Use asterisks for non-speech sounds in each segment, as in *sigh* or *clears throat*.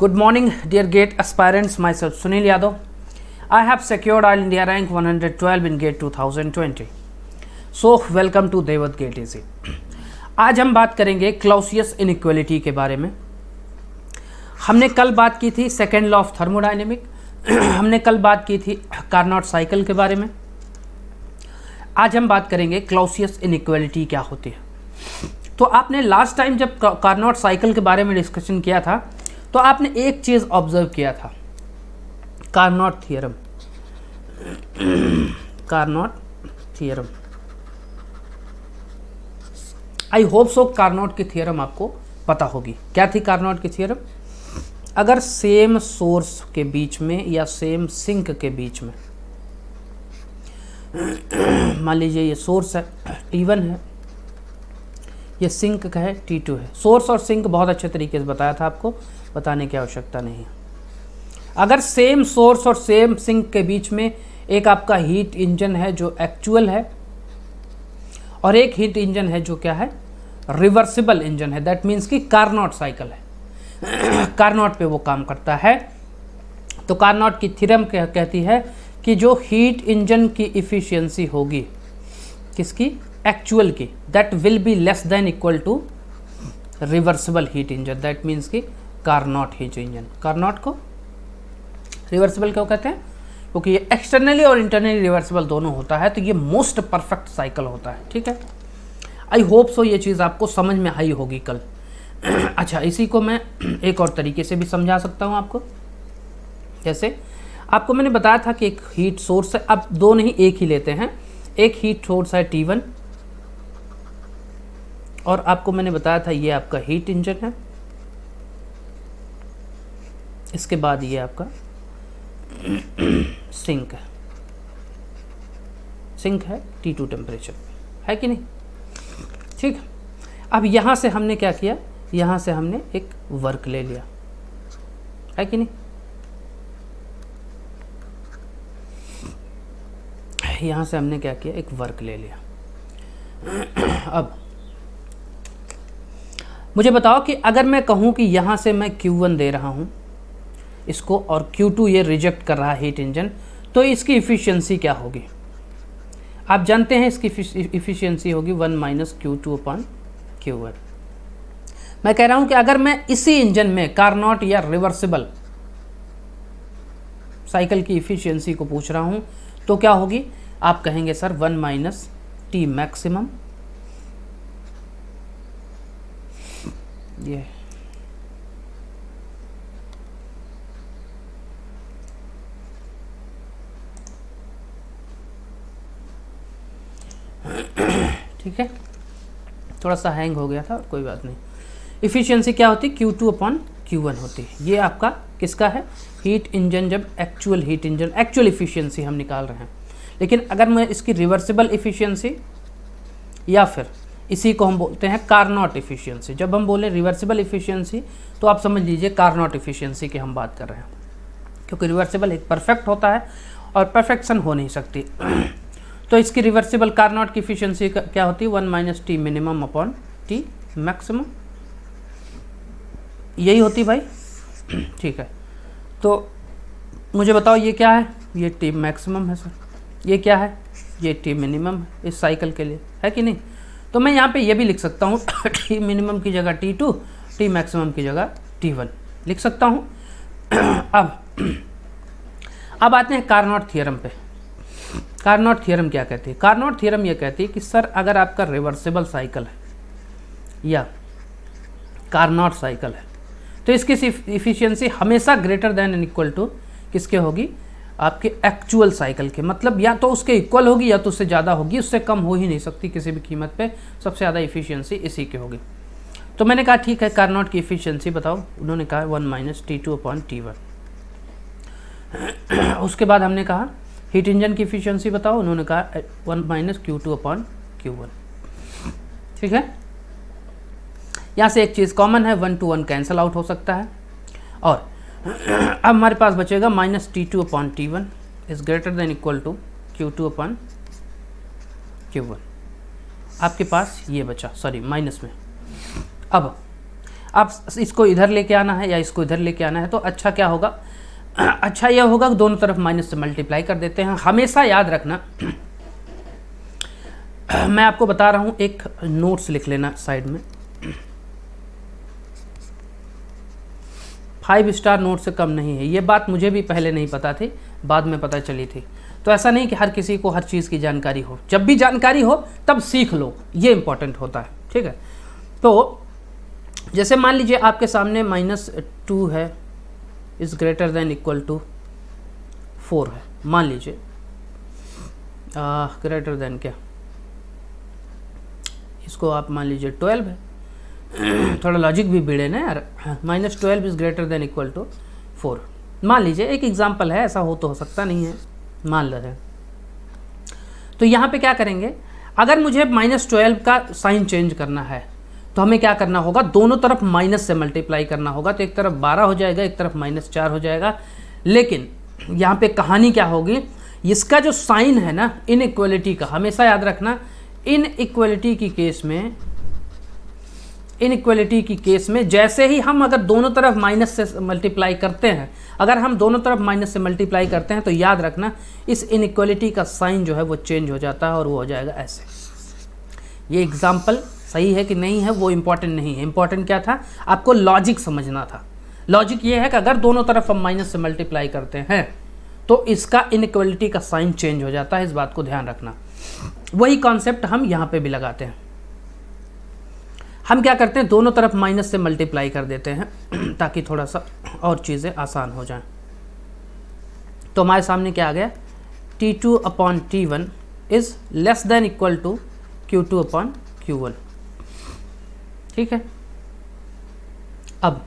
Good morning dear GATE aspirants myself Sunil Yadav I have secured all India rank 112 in GATE 2020. So welcome to देवत GATE easy आज हम बात करेंगे क्लाउसियस inequality के बारे में हमने कल बात की थी सेकेंड लॉ ऑफ थर्मोडाइनमिक हमने कल बात की थी कार्नॉट साइकिल के बारे में आज हम बात करेंगे क्लाउसियस इनक्वलिटी क्या होती है तो आपने लास्ट टाइम जब कार्नॉट साइकिल के बारे में डिस्कशन किया था तो आपने एक चीज़ ऑब्जर्व किया था Carnot theorem Carnot theorem I hope so Carnot की थियरम आपको पता होगी क्या थी कार्नोट की थियरम अगर सेम सोर्स के बीच में या सेम सिंक के बीच में मान लीजिए ये सोर्स है टी वन है ये सिंक का है टू है सोर्स और सिंक बहुत अच्छे तरीके से बताया था आपको बताने की आवश्यकता नहीं अगर सेम सोर्स और सेम सिंक के बीच में एक आपका हीट इंजन है जो एक्चुअल है और एक हीट इंजन है जो क्या है रिवर्सिबल इंजन है दैट मीन्स कि कार्नॉट साइकिल है कारनॉट *clears throat* पे वो काम करता है तो कार्नॉट की थिरम कह, कहती है कि जो हीट इंजन की इफ़िशियंसी होगी किसकी एक्चुअल की that will be less than equal to reversible heat engine that means कि कार्नॉट जो इंजन कारनॉट को रिवर्सिबल क्यों कहते हैं क्योंकि ये एक्सटर्नली और इंटरनली रिवर्सिबल दोनों होता है तो ये मोस्ट परफेक्ट साइकिल होता है ठीक है आई होप सो ये चीज़ आपको समझ में आई होगी कल *clears throat* अच्छा इसी को मैं *clears throat* एक और तरीके से भी समझा सकता हूँ आपको जैसे आपको मैंने बताया था कि एक हीट सोर्स है अब दो नहीं एक ही लेते हैं एक हीट सोर्स है टी वन और आपको मैंने बताया था ये आपका हीट इंजन है इसके बाद ये आपका सिंक है सिंक है टी टू टेम्परेचर है कि नहीं ठीक अब यहाँ से हमने क्या किया यहाँ से हमने एक वर्क ले लिया है कि नहीं यहाँ से हमने क्या किया एक वर्क ले लिया अब मुझे बताओ कि अगर मैं कहूँ कि यहाँ से मैं Q1 दे रहा हूँ इसको और Q2 ये रिजेक्ट कर रहा है हीट इंजन तो इसकी इफ़िशियंसी क्या होगी आप जानते हैं इसकी इफ़िशियंसी होगी one minus Q two upon Q one मैं कह रहा हूं कि अगर मैं इसी इंजन में कारनॉट या रिवर्सिबल साइकिल की इफ़िशियंसी को पूछ रहा हूं तो क्या होगी आप कहेंगे sir one minus T maximum ये ठीक है थोड़ा सा हैंग हो गया था कोई बात नहीं इफ़िशियंसी क्या होती है Q two upon Q one होती है ये आपका किसका है हीट इंजन जब actual heat engine actual efficiency हम निकाल रहे हैं लेकिन अगर मैं इसकी रिवर्सिबल इफ़िशियंसी या फिर इसी को हम बोलते हैं कारनॉट इफ़िशियंसी जब हम बोले रिवर्सिबल इफ़िशियंसी तो आप समझ लीजिए कार्नॉट इफ़िशियंसी की हम बात कर रहे हैं क्योंकि रिवर्सिबल एक परफेक्ट होता है और परफेक्शन हो नहीं सकती तो इसकी रिवर्सिबल कार्नॉट की इफिशियंसी क्या होती है one minus T minimum upon T maximum यही होती भाई *clears throat* ठीक है तो मुझे बताओ ये क्या है ये टी मैक्सिमम है सर ये क्या है ये टी मिनिमम इस साइकिल के लिए है कि नहीं तो मैं यहाँ पे ये भी लिख सकता हूँ टी *clears throat* मिनिमम की जगह टी टू टी मैक्सिमम की जगह टी वन लिख सकता हूँ *clears throat* अब अब आते हैं कार्नॉट थियरम पे कार्नोट थ्योरम क्या कहती है कार्नोट थ्योरम यह कहती है कि सर अगर आपका रिवर्सिबल साइकिल है या कार्नोट साइकिल है तो इसकी इफिशियंसी हमेशा greater than and equal to किसके होगी आपके एक्चुअल साइकिल के मतलब या तो उसके इक्वल होगी या तो उससे ज़्यादा होगी उससे कम हो ही नहीं सकती किसी भी कीमत पे सबसे ज़्यादा इफिशियंसी इसी की होगी तो मैंने कहा ठीक है कार्नोट की इफिशियंसी बताओ उन्होंने कहा one minus T two upon T one *clears throat* उसके बाद हमने कहा हीट इंजन की इफिशियंसी बताओ उन्होंने कहा one minus Q two upon Q one ठीक है यहाँ से एक चीज़ कॉमन है one two one cancel out हो सकता है और अब हमारे पास बचेगा minus T two upon T one is greater than equal to Q two upon Q one आपके पास ये बचा सॉरी माइनस में अब आप इसको इधर लेके आना है या इसको इधर लेके आना है तो अच्छा क्या होगा *clears throat* अच्छा यह होगा कि दोनों तरफ माइनस से मल्टीप्लाई कर देते हैं हमेशा याद रखना *clears throat* मैं आपको बता रहा हूँ एक नोट्स लिख लेना साइड में फाइव स्टार नोट से कम नहीं है ये बात मुझे भी पहले नहीं पता थी बाद में पता चली थी तो ऐसा नहीं कि हर किसी को हर चीज़ की जानकारी हो जब भी जानकारी हो तब सीख लो ये इम्पॉर्टेंट होता है ठीक है तो जैसे मान लीजिए आपके सामने माइनस टू है is greater than equal to four है मान लीजिए ग्रेटर देन क्या इसको आप मान लीजिए ट्वेल्व है *clears throat* थोड़ा लॉजिक भी भिड़े ना यार minus twelve is greater than equal to four मान लीजिए एक एग्जाम्पल है ऐसा हो तो हो सकता नहीं है मान लो है तो यहाँ पे क्या करेंगे अगर मुझे माइनस ट्वेल्व का साइन चेंज करना है तो हमें क्या करना होगा दोनों तरफ माइनस से मल्टीप्लाई करना होगा तो एक तरफ बारह हो जाएगा एक तरफ माइनस चार हो जाएगा लेकिन यहाँ पे कहानी क्या होगी इसका जो साइन है ना इनक्वलिटी का हमेशा याद रखना इनक्वलिटी की केस में इनक्वलिटी की केस में जैसे ही हम अगर दोनों तरफ माइनस से मल्टीप्लाई करते हैं अगर हम दोनों तरफ माइनस से मल्टीप्लाई करते हैं तो याद रखना इस इनक्वलिटी का साइन जो है वो चेंज हो जाता है और वो हो जाएगा ऐसे ये एग्ज़ाम्पल सही है कि नहीं है वो इम्पॉर्टेंट नहीं है इम्पॉर्टेंट क्या था आपको लॉजिक समझना था लॉजिक ये है कि अगर दोनों तरफ हम माइनस से मल्टीप्लाई करते हैं तो इसका इनक्वलिटी का साइन चेंज हो जाता है इस बात को ध्यान रखना वही कॉन्सेप्ट हम यहाँ पे भी लगाते हैं हम क्या करते हैं दोनों तरफ माइनस से मल्टीप्लाई कर देते हैं *clears throat* ताकि थोड़ा सा और चीज़ें आसान हो जाएं तो हमारे सामने क्या आ गया T2 two upon T one is less than equal to Q two upon Q one ठीक है अब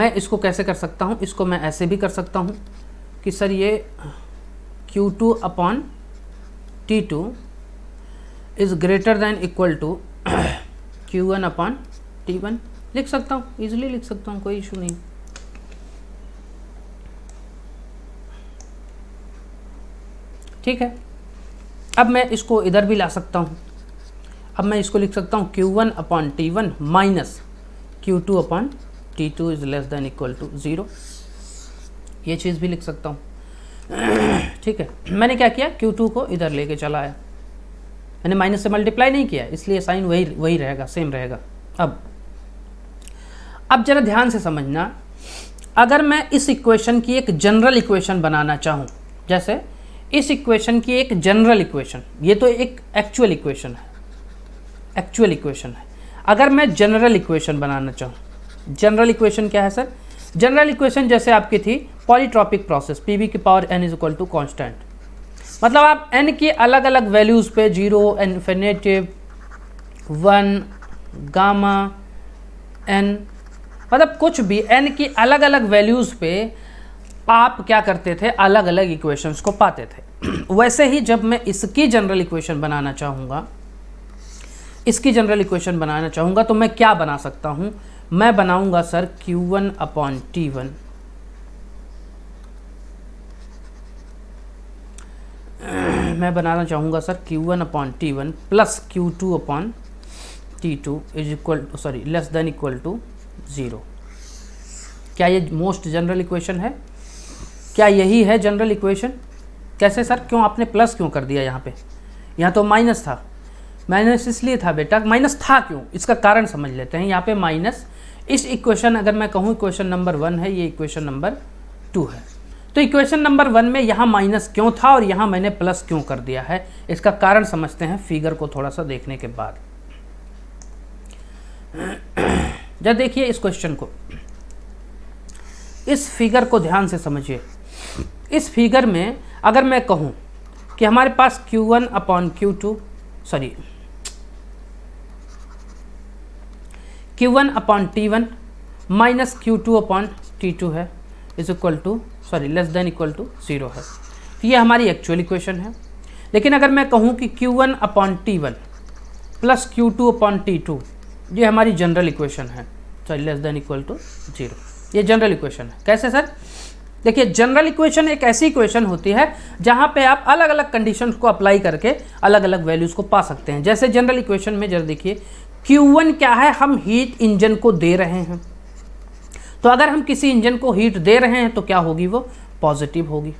मैं इसको कैसे कर सकता हूँ इसको मैं ऐसे भी कर सकता हूँ कि सर ये Q2 two upon T two is greater than equal to Q one upon T one लिख सकता हूँ ईजिली लिख सकता हूँ कोई इशू नहीं ठीक है अब मैं इसको इधर भी ला सकता हूँ अब मैं इसको लिख सकता हूँ Q one upon T one minus Q two upon T two is less than equal to zero ये चीज़ भी लिख सकता हूँ ठीक है मैंने क्या किया क्यू टू को इधर लेके चला आया मैंने माइनस से मल्टीप्लाई नहीं किया इसलिए साइन वही वही रहेगा सेम रहेगा अब अब ज़रा ध्यान से समझना अगर मैं इस इक्वेशन की एक जनरल इक्वेशन बनाना चाहूँ जैसे इस इक्वेशन की एक जनरल इक्वेशन ये तो एक एक्चुअल इक्वेशन है एक्चुअल इक्वेशन है अगर मैं जनरल इक्वेशन बनाना चाहूँ जनरल इक्वेशन क्या है सर जनरल इक्वेशन जैसे आपकी थी पॉलीट्रॉपिक प्रोसेस पी वी की power N is equal to constant मतलब आप एन के अलग अलग वैल्यूज़ पे zero infinitive one gamma N मतलब कुछ भी एन की अलग अलग वैल्यूज़ पे आप क्या करते थे अलग अलग इक्वेशंस को पाते थे *clears throat* वैसे ही जब मैं इसकी जनरल इक्वेशन बनाना चाहूँगा इसकी जनरल इक्वेशन बनाना चाहूँगा तो मैं क्या बना सकता हूँ मैं बनाऊँगा sir Q one upon T one मैं बनाना चाहूँगा sir Q one upon T one plus Q two upon T two is equal sorry less than equal to zero क्या ये मोस्ट जनरल इक्वेशन है क्या यही है जनरल इक्वेशन कैसे सर क्यों आपने प्लस क्यों कर दिया यहाँ पे यहाँ तो माइनस था माइनस इसलिए था बेटा माइनस था क्यों इसका कारण समझ लेते हैं यहाँ पे माइनस इस इक्वेशन अगर मैं कहूँ इक्वेशन नंबर वन है ये इक्वेशन नंबर टू है तो इक्वेशन नंबर वन में यहाँ माइनस क्यों था और यहाँ मैंने प्लस क्यों कर दिया है इसका कारण समझते हैं फिगर को थोड़ा सा देखने के बाद जब देखिए इस क्वेश्चन को इस फिगर को ध्यान से समझिए इस फिगर में अगर मैं कहूँ कि हमारे पास Q1 one upon Q sorry Q one upon T one minus Q two upon T two है is equal to sorry less than equal to zero है तो ये हमारी एक्चुअल इक्वेशन है लेकिन अगर मैं कहूँ कि Q one upon T one plus Q two upon T two ये हमारी जनरल इक्वेशन है sorry less than equal to zero ये जनरल इक्वेशन है कैसे सर देखिए जनरल इक्वेशन एक ऐसी इक्वेशन होती है जहाँ पे आप अलग अलग कंडीशन को अप्लाई करके अलग अलग वैल्यूज़ को पा सकते हैं जैसे जनरल इक्वेशन में जरा देखिए Q1 क्या है हम हीट इंजन को दे रहे हैं तो अगर हम किसी इंजन को हीट दे रहे हैं तो क्या होगी वो पॉजिटिव होगी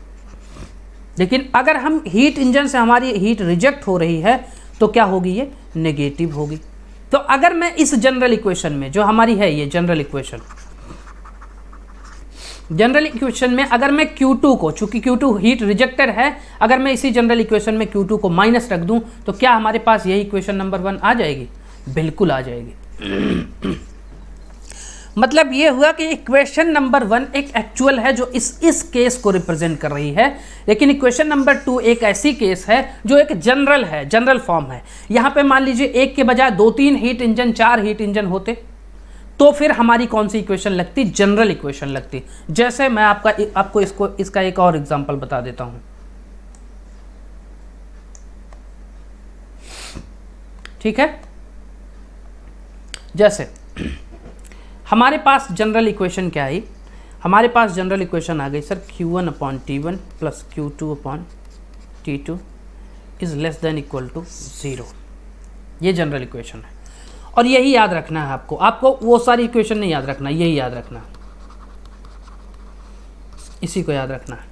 लेकिन अगर हम हीट इंजन से हमारी हीट रिजेक्ट हो रही है तो क्या होगी ये नेगेटिव होगी तो अगर मैं इस जनरल इक्वेशन में जो हमारी है ये जनरल इक्वेशन जनरल इक्वेशन में अगर मैं Q2 को चूंकि Q2 हीट रिजेक्टेड है अगर मैं इसी जनरल इक्वेशन में Q2 को माइनस रख दूं तो क्या हमारे पास यही इक्वेशन नंबर वन आ जाएगी बिल्कुल आ जाएगी मतलब ये हुआ कि इक्वेशन नंबर वन एक एक्चुअल है जो इस इस केस को रिप्रेजेंट कर रही है लेकिन इक्वेशन नंबर टू एक ऐसी केस है जो एक जनरल है जनरल फॉर्म है यहाँ पे मान लीजिए एक के बजाय दो तीन हीट इंजन चार हीट इंजन होते तो फिर हमारी कौन सी इक्वेशन लगती जनरल इक्वेशन लगती जैसे मैं आपका आपको इसको इसका एक और एग्जाम्पल बता देता हूँ ठीक है जैसे हमारे पास जनरल इक्वेशन क्या आई हमारे पास जनरल इक्वेशन आ गई sir Q1 one upon T one plus Q two upon T two is less than equal to zero ये जनरल इक्वेशन है और यही याद रखना है आपको आपको वो सारी इक्वेशन नहीं याद रखना यही याद रखना इसी को याद रखना है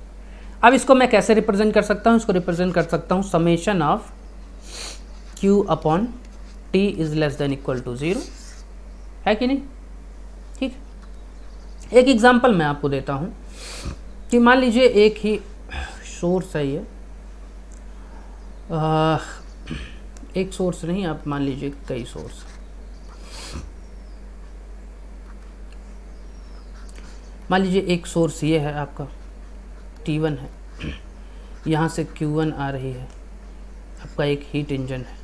अब इसको मैं कैसे रिप्रेजेंट कर सकता हूँ इसको रिप्रेजेंट कर सकता हूँ summation of Q upon T is less than equal to zero है कि नहीं ठीक एक एग्जाम्पल मैं आपको देता हूँ कि मान लीजिए एक ही सोर्स है ये एक सोर्स नहीं आप मान लीजिए कई सोर्स मान लीजिए एक सोर्स ये है आपका T1 है यहाँ से Q1 आ रही है आपका एक हीट इंजन है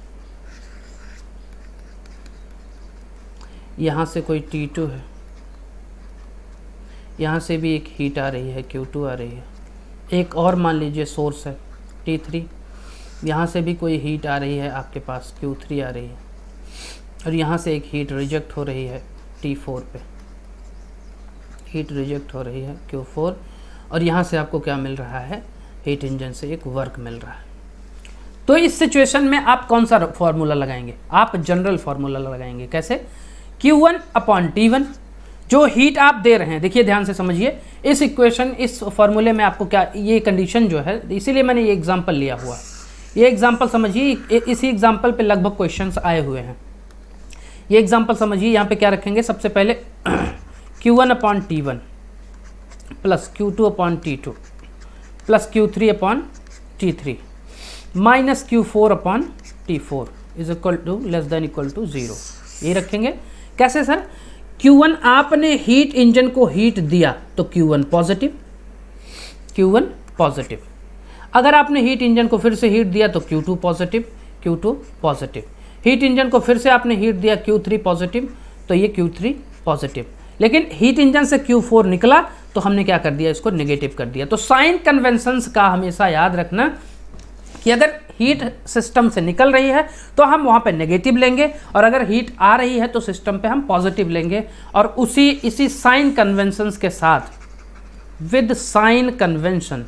यहाँ से कोई टी टू है यहाँ से भी एक हीट आ रही है क्यू टू आ रही है एक और मान लीजिए सोर्स है टी थ्री यहाँ से भी कोई हीट आ रही है आपके पास क्यू थ्री आ रही है और यहाँ से एक हीट रिजेक्ट हो रही है टी फोर पे हीट रिजेक्ट हो रही है क्यू फोर और यहाँ से आपको क्या मिल रहा है हीट इंजन से एक वर्क मिल रहा है तो इस सिचुएशन में आप कौन सा फार्मूला लगाएंगे आप जनरल फार्मूला लगाएंगे कैसे Q1 one upon T one जो हीट आप दे रहे हैं देखिए ध्यान से समझिए इस इक्वेशन इस फॉर्मूले में आपको क्या ये कंडीशन जो है इसीलिए मैंने ये एग्जाम्पल लिया हुआ ये एग्जाम्पल समझिए इसी एग्जाम्पल पे लगभग क्वेश्चन आए हुए हैं ये एग्जाम्पल समझिए यहाँ पे क्या रखेंगे सबसे पहले Q1 one upon T one plus Q two upon T two plus Q three upon T three minus Q four upon T four is equal to less than equal to zero ये रखेंगे कैसे sir Q1 आपने heat engine को heat दिया तो Q1 positive Q1 positive अगर आपने heat engine को फिर से हीट दिया तो Q2 positive Q2 positive heat engine को फिर से आपने हीट दिया Q3 पॉजिटिव तो ये Q3 पॉजिटिव लेकिन हीट इंजन से Q4 निकला तो हमने क्या कर दिया इसको नेगेटिव कर दिया तो साइन कन्वेंशंस का हमेशा याद रखना कि अगर हीट सिस्टम से निकल रही है तो हम वहाँ पे नेगेटिव लेंगे और अगर हीट आ रही है तो सिस्टम पे हम पॉजिटिव लेंगे और उसी इसी साइन कन्वेंशंस के साथ with sign convention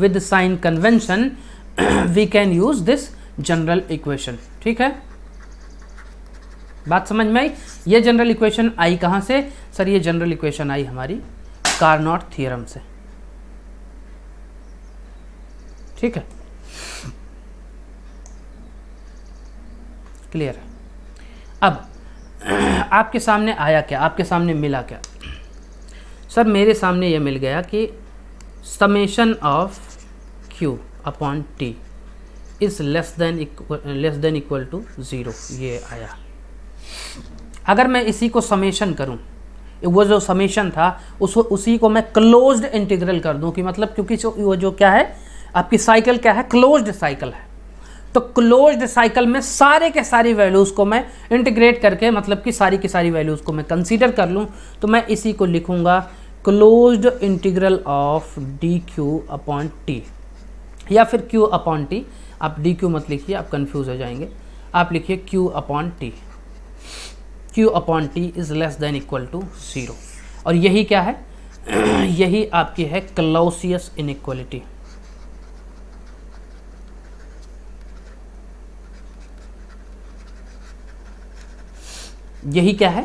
with sign convention we can use this general equation ठीक है बात समझ में आई ये जनरल इक्वेशन आई कहाँ से सर ये जनरल इक्वेशन आई हमारी कारनॉट थियरम से ठीक है क्लियर है अब *clears throat* आपके सामने आया क्या आपके सामने मिला क्या सर मेरे सामने ये मिल गया कि summation of Q upon T is less than less than equal to zero ये आया अगर मैं इसी को समेशन करूं वो जो समेशन था उस उसी को मैं क्लोज्ड इंटीग्रल कर दूं कि मतलब क्योंकि वो जो क्या है आपकी साइकिल क्या है क्लोज्ड साइकिल है तो क्लोज्ड साइकिल में सारे के सारी वैल्यूज़ को मैं इंटीग्रेट करके मतलब कि सारी की सारी वैल्यूज़ को मैं कंसीडर कर लूँ तो मैं इसी को लिखूँगा closed integral of D Q upon T या फिर क्यू अपॉन टी आप डी क्यू मत लिखिए आप कंफ्यूज हो जाएंगे आप लिखिए Q upon T Q upon T is less than equal to zero और यही क्या है *clears throat* यही आपकी है क्लोसियस इनक्वलिटी यही क्या है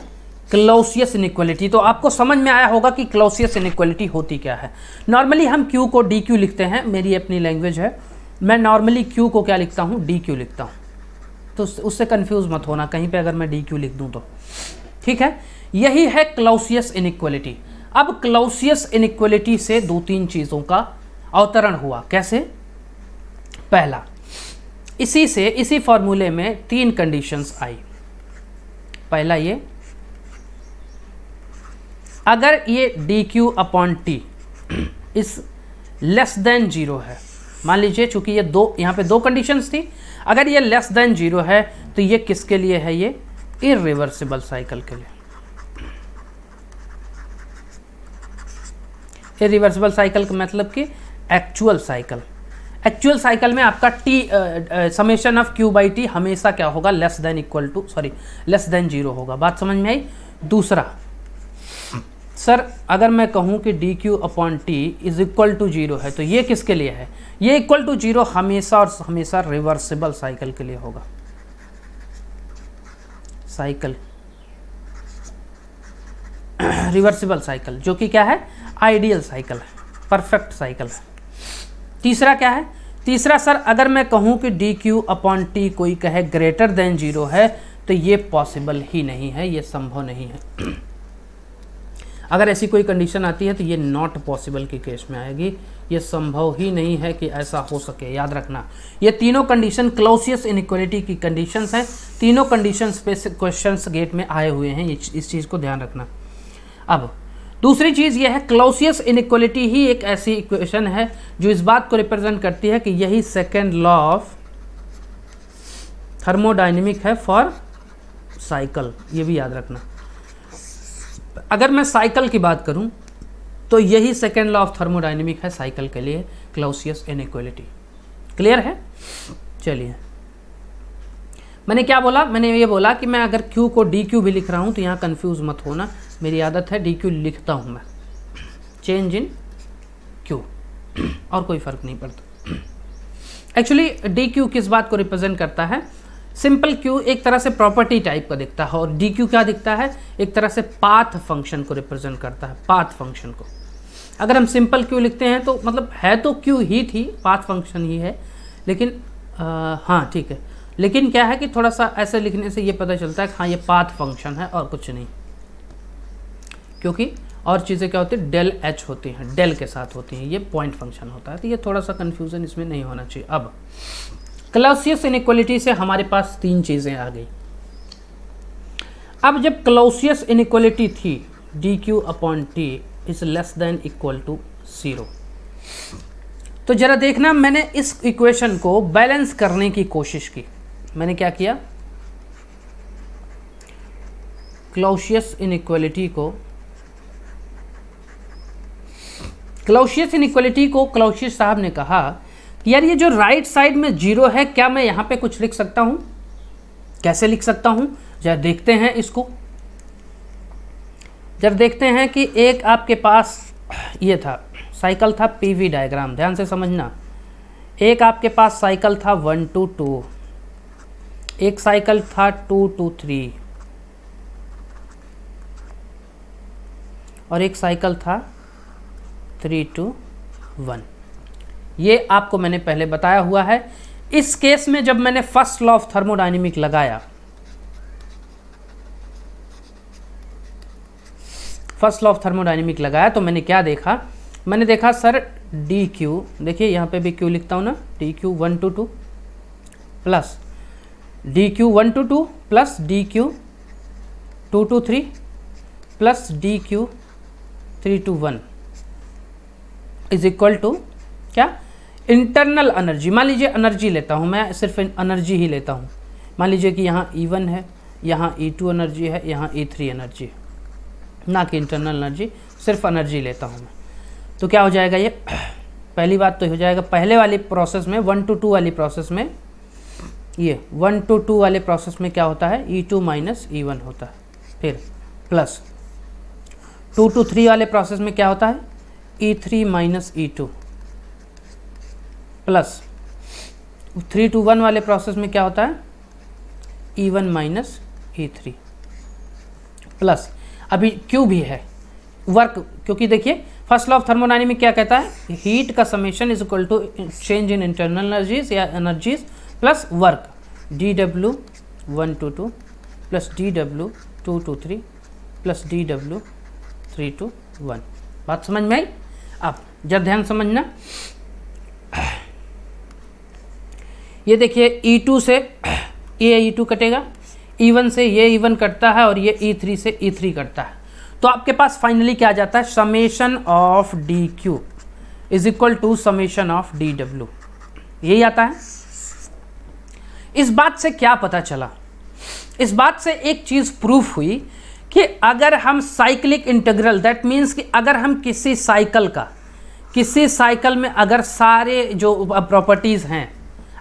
क्लोसियस इनक्वलिटी तो आपको समझ में आया होगा कि क्लोसियस इनक्वलिटी होती क्या है नॉर्मली हम क्यू को डी क्यू लिखते हैं मेरी अपनी लैंग्वेज है मैं नॉर्मली क्यू को क्या लिखता हूँ डी क्यू लिखता हूँ तो उससे कन्फ्यूज मत होना कहीं पे अगर मैं डी क्यू लिख दूँ तो ठीक है यही है क्लोसियस इनक्वलिटी अब क्लोसियस इनक्वलिटी से दो तीन चीज़ों का अवतरण हुआ कैसे पहला इसी से इसी फॉर्मूले में तीन कंडीशंस आई पहला ये अगर ये D Q upon T is less than zero है मान लीजिए चूंकि ये दो यहाँ पे दो कंडीशंस थी अगर ये लेस देन जीरो है तो ये किसके लिए है ये इरिवर्सिबल साइकिल के लिए इरिवर्सिबल साइकिल का मतलब कि एक्चुअल साइकिल एक्चुअल साइकिल में आपका T summation of Q by T हमेशा क्या होगा less than equal to sorry less than zero होगा बात समझ में आई दूसरा सर अगर मैं कहूँ कि D Q upon T is equal to zero है तो ये किसके लिए है ये इक्वल टू जीरो हमेशा और हमेशा रिवर्सिबल साइकिल के लिए होगा साइकिल रिवर्सिबल साइकिल जो कि क्या है आइडियल साइकिल है परफेक्ट साइकिल है तीसरा क्या है तीसरा सर अगर मैं कहूं कि डी क्यू अपॉन टी कोई कहे ग्रेटर देन जीरो है तो ये पॉसिबल ही नहीं है ये संभव नहीं है *clears throat* अगर ऐसी कोई कंडीशन आती है तो ये नॉट पॉसिबल के केस में आएगी ये संभव ही नहीं है कि ऐसा हो सके याद रखना ये तीनों कंडीशन क्लोसियस इनक्वलिटी की कंडीशन हैं तीनों कंडीशन पे क्वेश्चन गेट में आए हुए हैं इस चीज़ को ध्यान रखना अब दूसरी चीज़ यह है क्लोसियस इनक्वलिटी ही एक ऐसी इक्वेशन है जो इस बात को रिप्रेजेंट करती है कि यही सेकेंड लॉ ऑफ थर्मोडाइनमिक है फॉर साइकिल ये भी याद रखना अगर मैं साइकिल की बात करूं तो यही सेकेंड लॉ ऑफ थर्मोडाइनमिक है साइकिल के लिए क्लोसियस इनक्वलिटी क्लियर है चलिए मैंने क्या बोला मैंने ये बोला कि मैं अगर Q को डी क्यू भी लिख रहा हूं तो यहां कंफ्यूज मत होना मेरी आदत है डी क्यू लिखता हूँ मैं चेंज इन क्यू और कोई फ़र्क नहीं पड़ता एक्चुअली डी क्यू किस बात को रिप्रेजेंट करता है सिंपल क्यू एक तरह से प्रॉपर्टी टाइप का दिखता है और डी क्यू क्या दिखता है एक तरह से पाथ फंक्शन को रिप्रेजेंट करता है पाथ फंक्शन को अगर हम सिंपल क्यू लिखते हैं तो मतलब है तो क्यू ही थी पाथ फंक्शन ही है लेकिन आ, हाँ ठीक है लेकिन क्या है कि थोड़ा सा ऐसे लिखने से ये पता चलता है कि हाँ ये पाथ फंक्शन है और कुछ नहीं क्योंकि और चीज़ें क्या होती है डेल एच होती हैं डेल के साथ होती हैं ये पॉइंट फंक्शन होता है तो ये थोड़ा सा कन्फ्यूज़न इसमें नहीं होना चाहिए अब क्लोसियस इनिक्वलिटी से हमारे पास तीन चीज़ें आ गई अब जब क्लोसियस इनिक्वलिटी थी D Q upon T is less than equal to zero तो ज़रा देखना मैंने इस इक्वेशन को बैलेंस करने की कोशिश की मैंने क्या किया क्लोशियस इनक्वलिटी को क्लाउशियस इनिक्वलिटी को क्लाउशियस साहब ने कहा कि यार ये जो राइट साइड में जीरो है क्या मैं यहाँ पे कुछ लिख सकता हूँ कैसे लिख सकता हूँ जब देखते हैं इसको जब देखते हैं कि एक आपके पास ये था साइकिल था पीवी डायग्राम ध्यान से समझना एक आपके पास साइकिल था वन टू टू एक साइकिल था टू टू थ्री और एक साइकिल था थ्री टू वन ये आपको मैंने पहले बताया हुआ है इस केस में जब मैंने फर्स्ट लॉ ऑफ थर्मोडाइनमिक लगाया फर्स्ट लॉ ऑफ थर्मोडाइनमिक लगाया तो मैंने क्या देखा मैंने देखा सर डी क्यू देखिए यहाँ पे भी क्यू लिखता हूँ ना D Q one to two plus D Q one to two plus D Q two to three plus D Q three to one is equal to क्या इंटरनल एनर्जी मान लीजिए एनर्जी लेता हूँ मैं सिर्फ एनर्जी ही लेता हूँ मान लीजिए कि यहाँ ई वन है यहाँ ई टू एनर्जी है यहाँ ई थ्री एनर्जी है ना कि इंटरनल एनर्जी सिर्फ एनर्जी लेता हूँ मैं तो क्या हो जाएगा ये *clears throat* पहली बात तो हो जाएगा पहले वाली प्रोसेस में वन टू टू वाली प्रोसेस में ये वन टू टू वाले प्रोसेस में क्या होता है E two minus E one होता है फिर प्लस टू टू थ्री वाले प्रोसेस में क्या होता है E three minus E two plus three to one वाले प्रोसेस में क्या होता है E one minus E three plus अभी क्यू भी है वर्क क्योंकि देखिए फर्स्ट लॉ ऑफ थर्मोडाइनमिक क्या कहता है हीट का summation is equal to change in internal energies या energies plus work D W one to two plus D W two to three plus D W three to one बात समझ में आई अब जब ध्यान समझना ये देखिए E2 से ये E2 कटेगा E1 से ये E1 कटता है और ये E3 से E3 कटता है तो आपके पास फाइनली क्या आ जाता है summation of D Q is equal to summation of D W यही आता है इस बात से क्या पता चला इस बात से एक चीज़ प्रूफ हुई कि अगर हम साइक्लिक इंटीग्रल दैट मीन्स कि अगर हम किसी साइकिल का किसी साइकिल में अगर सारे जो प्रॉपर्टीज़ हैं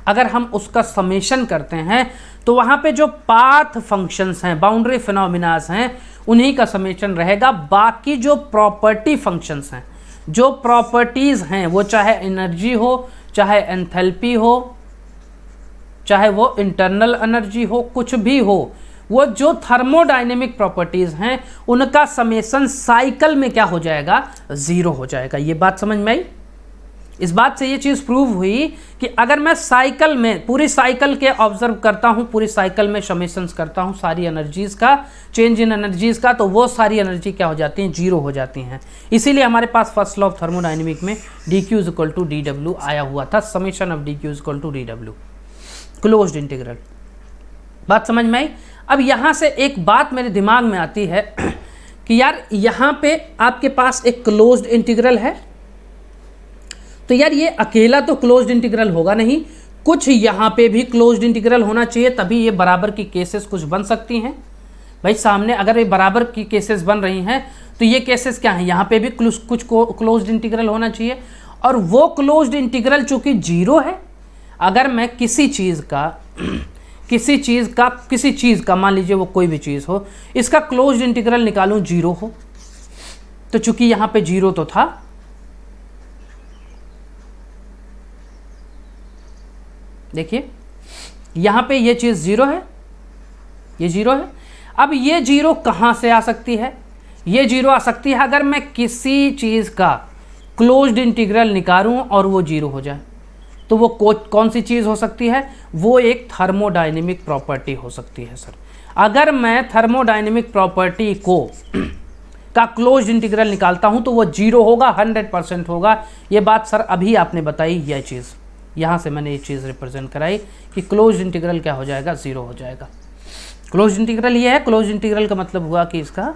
अगर हम उसका समेशन करते हैं तो वहाँ पे जो पाथ फंक्शंस हैं बाउंड्री फिनोमिनाज हैं उन्हीं का समेशन रहेगा बाकी जो प्रॉपर्टी फंक्शंस हैं जो प्रॉपर्टीज़ हैं वो चाहे एनर्जी हो चाहे एंथेल्पी हो चाहे वो इंटरनल एनर्जी हो कुछ भी हो वो जो थर्मोडाइनेमिक प्रॉपर्टीज़ हैं उनका समेसन साइकिल में क्या हो जाएगा ज़ीरो हो जाएगा ये बात समझ में आई इस बात से ये चीज़ प्रूव हुई कि अगर मैं साइकिल में पूरी साइकिल के ऑब्जर्व करता हूं पूरी साइकिल में शमेसन्स करता हूं सारी एनर्जीज़ का चेंज इन एनर्जीज़ का तो वो सारी एनर्जी क्या हो जाती है जीरो हो जाती हैं इसीलिए हमारे पास फर्स्ट लॉ ऑफ थर्मोडाइनमिक में D Q is equal to D W आया हुआ था summation of D Q is equal to D W close integral बात समझ में आई अब यहाँ से एक बात मेरे दिमाग में आती है *clears throat* कि यार यहाँ पे आपके पास एक क्लोज्ड इंटीग्रल है तो यार ये अकेला तो क्लोज्ड इंटीग्रल होगा नहीं कुछ यहाँ पे भी क्लोज्ड इंटीग्रल होना चाहिए तभी ये बराबर की केसेस कुछ बन सकती हैं भाई सामने अगर ये बराबर की केसेस बन रही हैं तो ये केसेस क्या हैं यहाँ पे भी कुछ को इंटीग्रल होना चाहिए और वो क्लोज्ड इंटीग्रल चूँकि जीरो है अगर मैं किसी चीज़ का *clears throat* किसी चीज़ का किसी चीज़ का मान लीजिए वो कोई भी चीज़ हो इसका क्लोज इंटीग्रल निकालूं जीरो हो तो चूंकि यहाँ पे जीरो तो था देखिए यहाँ पे ये चीज़ ज़ीरो है ये ज़ीरो है अब ये जीरो कहाँ से आ सकती है ये जीरो आ सकती है अगर मैं किसी चीज़ का क्लोज्ड इंटीग्रल निकालूं और वो जीरो हो जाए तो वो कौन सी चीज़ हो सकती है वो एक थर्मोडाइनेमिक प्रॉपर्टी हो सकती है सर अगर मैं थर्मोडाइनेमिक प्रॉपर्टी को *clears throat* का क्लोज इंटीग्रल निकालता हूँ तो वो जीरो होगा हंड्रेड परसेंट होगा ये बात सर अभी आपने बताई यह चीज़ यहाँ से मैंने ये चीज़ रिप्रेजेंट कराई कि क्लोज इंटीग्रल क्या हो जाएगा ज़ीरो हो जाएगा क्लोज इंटीग्रल ये है क्लोज इंटीग्रल का मतलब हुआ कि इसका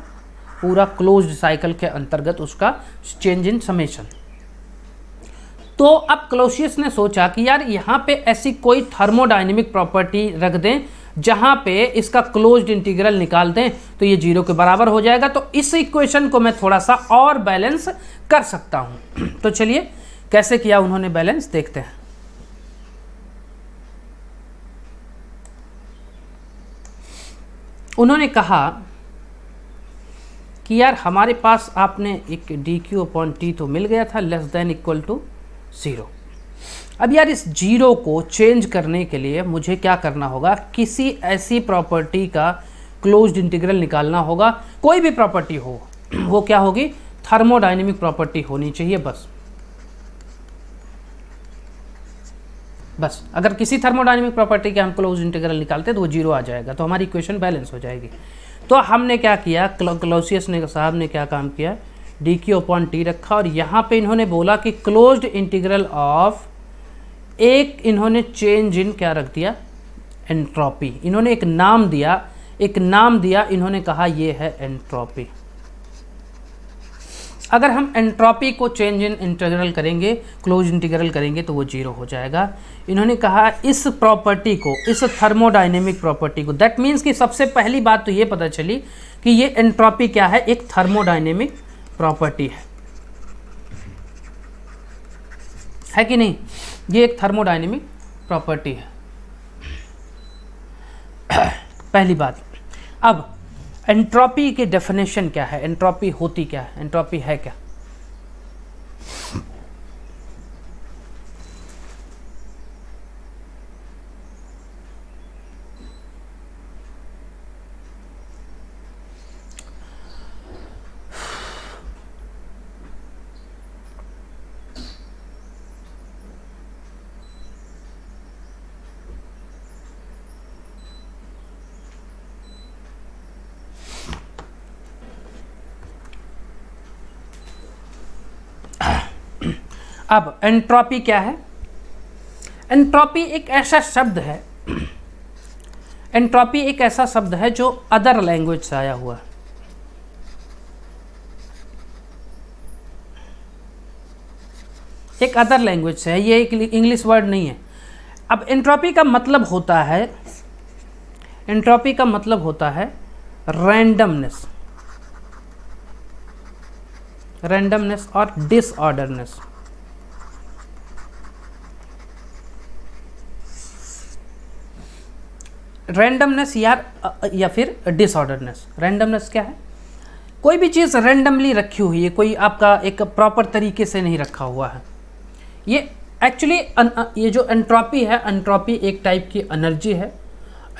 पूरा क्लोज साइकिल के अंतर्गत उसका चेंज इन समेशन तो अब क्लोशियस ने सोचा कि यार यहाँ पे ऐसी कोई थर्मोडाइनमिक प्रॉपर्टी रख दें जहाँ पे इसका क्लोज्ड इंटीग्रल निकाल दें तो ये जीरो के बराबर हो जाएगा तो इस इक्वेशन को मैं थोड़ा सा और बैलेंस कर सकता हूँ *clears throat* तो चलिए कैसे किया उन्होंने बैलेंस देखते हैं उन्होंने कहा कि यार हमारे पास आपने एक डी क्यू अपॉन टी तो मिल गया था less than equal to zero अब यार इस जीरो को चेंज करने के लिए मुझे क्या करना होगा किसी ऐसी प्रॉपर्टी का क्लोज्ड इंटीग्रल निकालना होगा कोई भी प्रॉपर्टी हो वो क्या होगी थर्मोडाइनमिक प्रॉपर्टी होनी चाहिए बस बस अगर किसी थर्मोडाइनेमिक प्रॉपर्टी के हम क्लोज इंटीग्रल निकालते हैं तो वो जीरो आ जाएगा तो हमारी इक्वेशन बैलेंस हो जाएगी तो हमने क्या किया क्लोसियस ने साहब ने क्या काम किया डी क्यू अपॉन टी रखा और यहाँ पे इन्होंने बोला कि क्लोज्ड इंटीग्रल ऑफ एक इन्होंने चेंज इन क्या रख दिया एंट्रोपी इन्होंने एक नाम दिया एक नाम दिया इन्होंने कहा ये है एंट्रोपी अगर हम एंट्रोपी को चेंज इन इंटीग्रल करेंगे क्लोज इंटीग्रल करेंगे तो वो जीरो हो जाएगा इन्होंने कहा इस प्रॉपर्टी को इस थर्मोडाइनेमिक प्रॉपर्टी को दैट मीन्स कि सबसे पहली बात तो ये पता चली कि ये एंट्रोपी क्या है एक थर्मोडाइनेमिक प्रॉपर्टी है है कि नहीं ये एक थर्मोडाइनेमिक प्रॉपर्टी है *clears throat* पहली बात अब एंट्रोपी के डेफिनेशन क्या है एंट्रोपी होती क्या है एंट्रोपी है क्या अब एंट्रोपी क्या है एंट्रोपी एक ऐसा शब्द है एंट्रोपी एक ऐसा शब्द है जो अदर लैंग्वेज से आया हुआ है एक अदर लैंग्वेज से है ये एक इंग्लिश वर्ड नहीं है अब एंट्रोपी का मतलब होता है एंट्रोपी का मतलब होता है रैंडमनेस रैंडमनेस और डिसऑर्डरनेस रैंडमनेस या या फिर डिसऑर्डरनेस रैंडमनेस क्या है कोई भी चीज़ रैंडमली रखी हुई है कोई आपका एक प्रॉपर तरीके से नहीं रखा हुआ है ये एक्चुअली ये जो एंट्रॉपी है एंट्रॉपी एक टाइप की एनर्जी है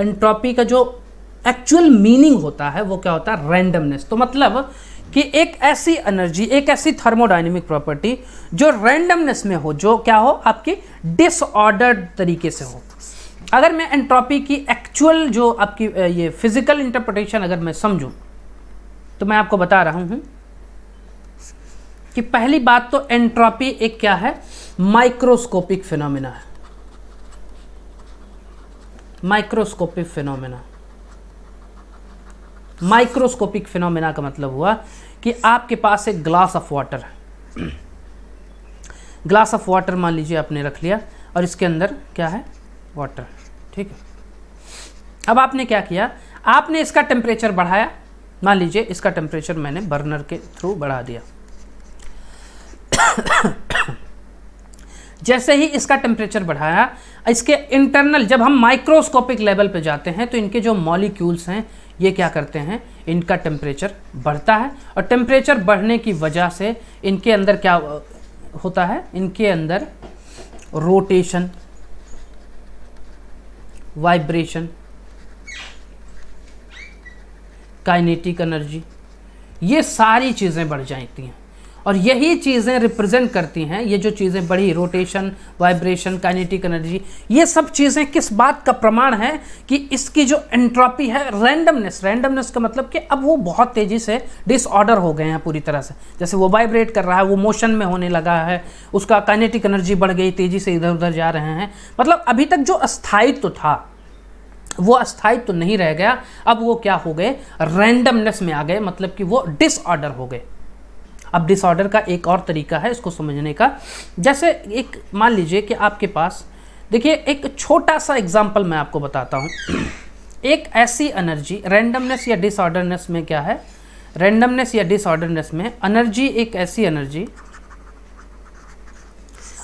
एंट्रॉपी का जो एक्चुअल मीनिंग होता है वो क्या होता है रैंडमनेस तो मतलब कि एक ऐसी एनर्जी एक ऐसी थर्मोडाइनमिक प्रॉपर्टी जो रैंडमनेस में हो जो क्या हो आपकी डिसऑर्डर्ड तरीके से हो अगर मैं एंट्रोपी की एक्चुअल जो आपकी ये फिज़िकल इंटरप्रटेशन अगर मैं समझूँ तो मैं आपको बता रहा हूँ कि पहली बात तो एंट्रोपी एक क्या है माइक्रोस्कोपिक फिनोमिना है माइक्रोस्कोपिक फिनोमिना माइक्रोस्कोपिक फिनोमिना का मतलब हुआ कि आपके पास एक ग्लास ऑफ वाटर है ग्लास ऑफ वाटर मान लीजिए आपने रख लिया और इसके अंदर क्या है वाटर ठीक है अब आपने क्या किया आपने इसका टेम्परेचर बढ़ाया मान लीजिए इसका टेम्परेचर मैंने बर्नर के थ्रू बढ़ा दिया *coughs* जैसे ही इसका टेम्परेचर बढ़ाया इसके इंटरनल जब हम माइक्रोस्कोपिक लेवल पे जाते हैं तो इनके जो मॉलिक्यूल्स हैं ये क्या करते हैं इनका टेम्परेचर बढ़ता है और टेम्परेचर बढ़ने की वजह से इनके अंदर क्या होता है इनके अंदर रोटेशन वाइब्रेशन काइनेटिक एनर्जी ये सारी चीज़ें बढ़ जाती हैं और यही चीज़ें रिप्रेजेंट करती हैं ये जो चीज़ें बढ़ी रोटेशन वाइब्रेशन काइनेटिक एनर्जी ये सब चीज़ें किस बात का प्रमाण है कि इसकी जो एंट्रॉपी है रैंडमनेस रैंडमनेस का मतलब कि अब वो बहुत तेज़ी से डिसऑर्डर हो गए हैं पूरी तरह से जैसे वो वाइब्रेट कर रहा है वो मोशन में होने लगा है उसका काइनेटिक एनर्जी बढ़ गई तेज़ी से इधर उधर जा रहे हैं मतलब अभी तक जो अस्थायित्व तो था वो अस्थायित्व तो नहीं रह गया अब वो क्या हो गए रैंडमनेस में आ गए मतलब कि वो डिसऑर्डर हो गए अब डिसऑर्डर का एक और तरीका है इसको समझने का जैसे एक मान लीजिए कि आपके पास देखिए एक छोटा सा एग्जाम्पल मैं आपको बताता हूँ एक ऐसी एनर्जी रैंडमनेस या डिसऑर्डरनेस में क्या है रैंडमनेस या डिसऑर्डरनेस में एनर्जी एक ऐसी एनर्जी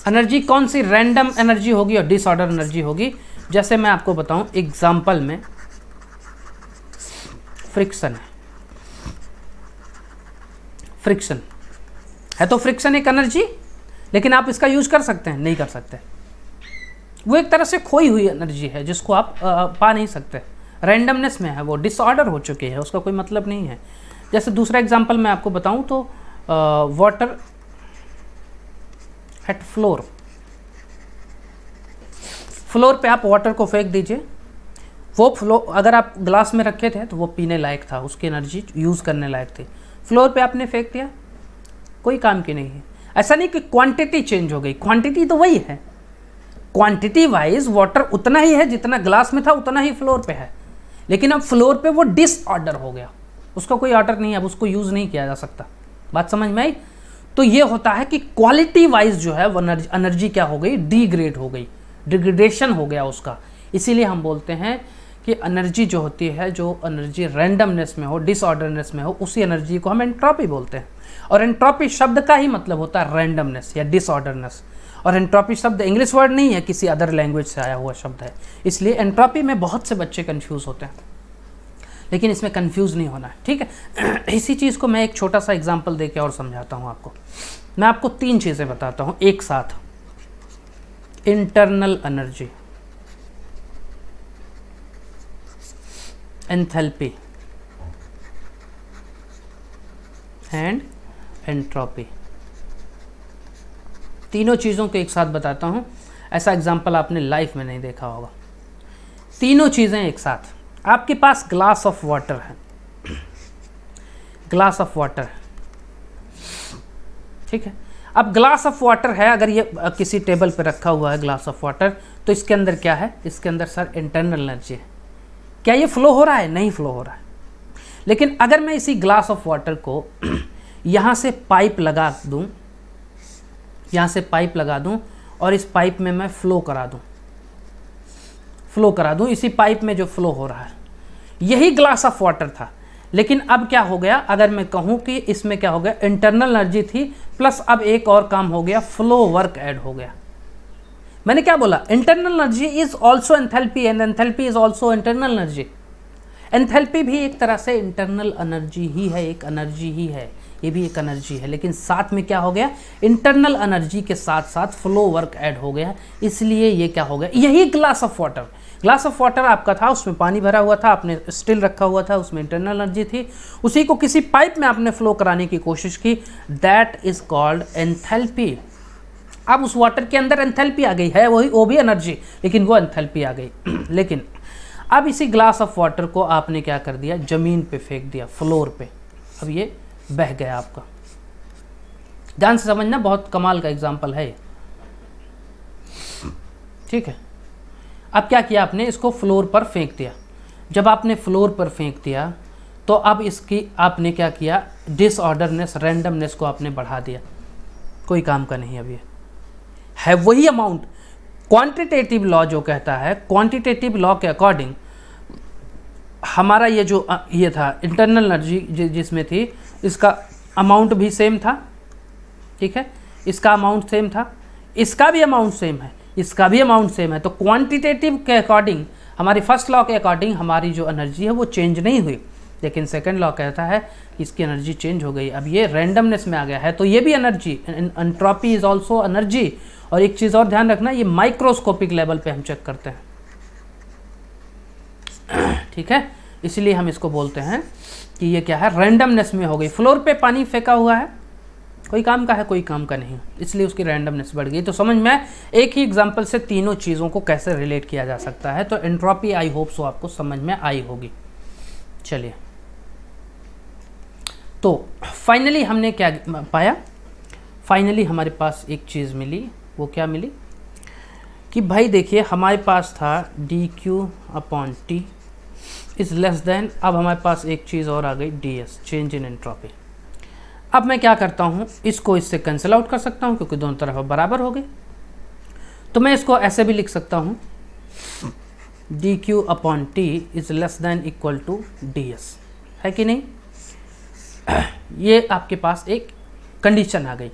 एनर्जी कौन सी रैंडम एनर्जी होगी और डिसऑर्डर एनर्जी होगी जैसे मैं आपको बताऊं एग्जाम्पल में फ्रिक्शन है फ्रिक्शन है तो फ्रिक्शन एक एनर्जी लेकिन आप इसका यूज कर सकते हैं नहीं कर सकते वो एक तरह से खोई हुई एनर्जी है जिसको आप आ, पा नहीं सकते रैंडमनेस में है वो डिसऑर्डर हो चुकी है उसका कोई मतलब नहीं है जैसे दूसरा एग्जाम्पल मैं आपको बताऊँ तो वाटर एट फ्लोर फ्लोर पे आप वाटर को फेंक दीजिए वो फ्लो अगर आप ग्लास में रखे थे तो वो पीने लायक था उसकी एनर्जी यूज़ करने लायक थी फ्लोर पे आपने फेंक दिया कोई काम की नहीं है ऐसा नहीं कि क्वांटिटी चेंज हो गई क्वांटिटी तो वही है क्वांटिटी वाइज वाटर उतना ही है जितना ग्लास में था उतना ही फ्लोर पे है लेकिन अब फ्लोर पे वो डिसऑर्डर हो गया उसका कोई ऑर्डर नहीं है अब उसको यूज़ नहीं किया जा सकता बात समझ में आई तो ये होता है कि क्वालिटी वाइज जो है वो एनर्जी क्या हो गई डिग्रेड हो गई डिग्रेडेशन हो गया उसका इसीलिए हम बोलते हैं कि एनर्जी जो होती है जो एनर्जी रैंडमनेस में हो डिसऑर्डरनेस में हो उसी एनर्जी को हम एंट्रॉपी बोलते हैं और एंट्रोपी शब्द का ही मतलब होता है रैंडमनेस या डिसऑर्डरनेस और एंट्रोपी शब्द इंग्लिश वर्ड नहीं है किसी अदर लैंग्वेज से आया हुआ शब्द है इसलिए एंट्रोपी में बहुत से बच्चे कन्फ्यूज़ होते हैं लेकिन इसमें कन्फ्यूज़ नहीं होना है ठीक है *clears throat* इसी चीज़ को मैं एक छोटा सा एग्जाम्पल दे के और समझाता हूँ आपको मैं आपको तीन चीज़ें बताता हूँ एक साथ internal energy enthalpy and entropy तीनों चीज़ों को एक साथ बताता हूँ ऐसा एग्जाम्पल आपने लाइफ में नहीं देखा होगा तीनों चीज़ें एक साथ आपके पास ग्लास ऑफ वाटर है ग्लास ऑफ वाटर ठीक है अब ग्लास ऑफ वाटर है अगर ये किसी टेबल पर रखा हुआ है ग्लास ऑफ वाटर तो इसके अंदर क्या है इसके अंदर सर इंटरनल एनर्जी है क्या ये फ्लो हो रहा है नहीं फ्लो हो रहा है लेकिन अगर मैं इसी ग्लास ऑफ वाटर को यहाँ से पाइप लगा दूँ यहाँ से पाइप लगा दूँ और इस पाइप में मैं फ्लो करा दूँ फ्लो करा दूँ इसी पाइप में जो फ्लो हो रहा है यही ग्लास ऑफ वाटर था लेकिन अब क्या हो गया अगर मैं कहूँ कि इसमें क्या हो गया इंटरनल एनर्जी थी प्लस अब एक और काम हो गया फ्लो वर्क ऐड हो गया मैंने क्या बोला internal energy is also enthalpy and enthalpy is also internal energy enthalpy भी एक तरह से इंटरनल एनर्जी ही है एक एनर्जी ही है ये भी एक एनर्जी है लेकिन साथ में क्या हो गया इंटरनल एनर्जी के साथ साथ फ्लो वर्क ऐड हो गया इसलिए ये क्या हो गया यही glass of water glass of water आपका था उसमें पानी भरा हुआ था आपने स्टिल रखा हुआ था उसमें इंटरनल एनर्जी थी उसी को किसी पाइप में आपने फ्लो कराने की कोशिश की दैट इज़ कॉल्ड एंथेल्पी अब उस वाटर के अंदर एंथेल्पी आ गई है वही वो भी एनर्जी लेकिन वो एंथेल्पी आ गई *clears throat* लेकिन अब इसी ग्लास ऑफ वाटर को आपने क्या कर दिया ज़मीन पे फेंक दिया फ्लोर पे अब ये बह गया आपका ध्यान से समझना बहुत कमाल का एग्जाम्पल है ठीक है अब क्या किया आपने इसको फ्लोर पर फेंक दिया जब आपने फ्लोर पर फेंक दिया तो अब इसकी आपने क्या किया डिसऑर्डरनेस रैंडमनेस को आपने बढ़ा दिया कोई काम का नहीं अभी है वही अमाउंट क्वांटिटेटिव लॉ जो कहता है क्वांटिटेटिव लॉ के अकॉर्डिंग हमारा ये जो ये था इंटरनल एनर्जी जिसमें थी इसका अमाउंट भी सेम था ठीक है इसका अमाउंट सेम था इसका भी अमाउंट सेम है इसका भी अमाउंट सेम है तो क्वांटिटेटिव के अकॉर्डिंग हमारी फर्स्ट लॉ के अकॉर्डिंग हमारी जो एनर्जी है वो चेंज नहीं हुई लेकिन सेकेंड लॉ कहता है इसकी एनर्जी चेंज हो गई अब ये रैंडमनेस में आ गया है तो ये भी energy entropy is also energy और एक चीज़ और ध्यान रखना ये माइक्रोस्कोपिक लेवल पे हम चेक करते हैं *clears throat* ठीक है इसलिए हम इसको बोलते हैं कि ये क्या है रैंडमनेस में हो गई फ्लोर पे पानी फेंका हुआ है कोई काम का है कोई काम का नहीं इसलिए उसकी रैंडमनेस बढ़ गई तो समझ में एक ही एग्जाम्पल से तीनों चीज़ों को कैसे रिलेट किया जा सकता है तो एंट्रोपी आई होप सो आपको समझ में आई होगी चलिए तो फाइनली हमने क्या पाया फाइनली हमारे पास एक चीज़ मिली वो क्या मिली कि भाई देखिए हमारे पास था D Q upon T is less than अब हमारे पास एक चीज़ और आ गई D S change in entropy अब मैं क्या करता हूँ इसको इससे कैंसिल आउट कर सकता हूँ क्योंकि दोनों तरफ बराबर हो गए तो मैं इसको ऐसे भी लिख सकता हूँ D Q upon T is less than equal to D S है कि नहीं *clears throat* ये आपके पास एक कंडीशन आ गई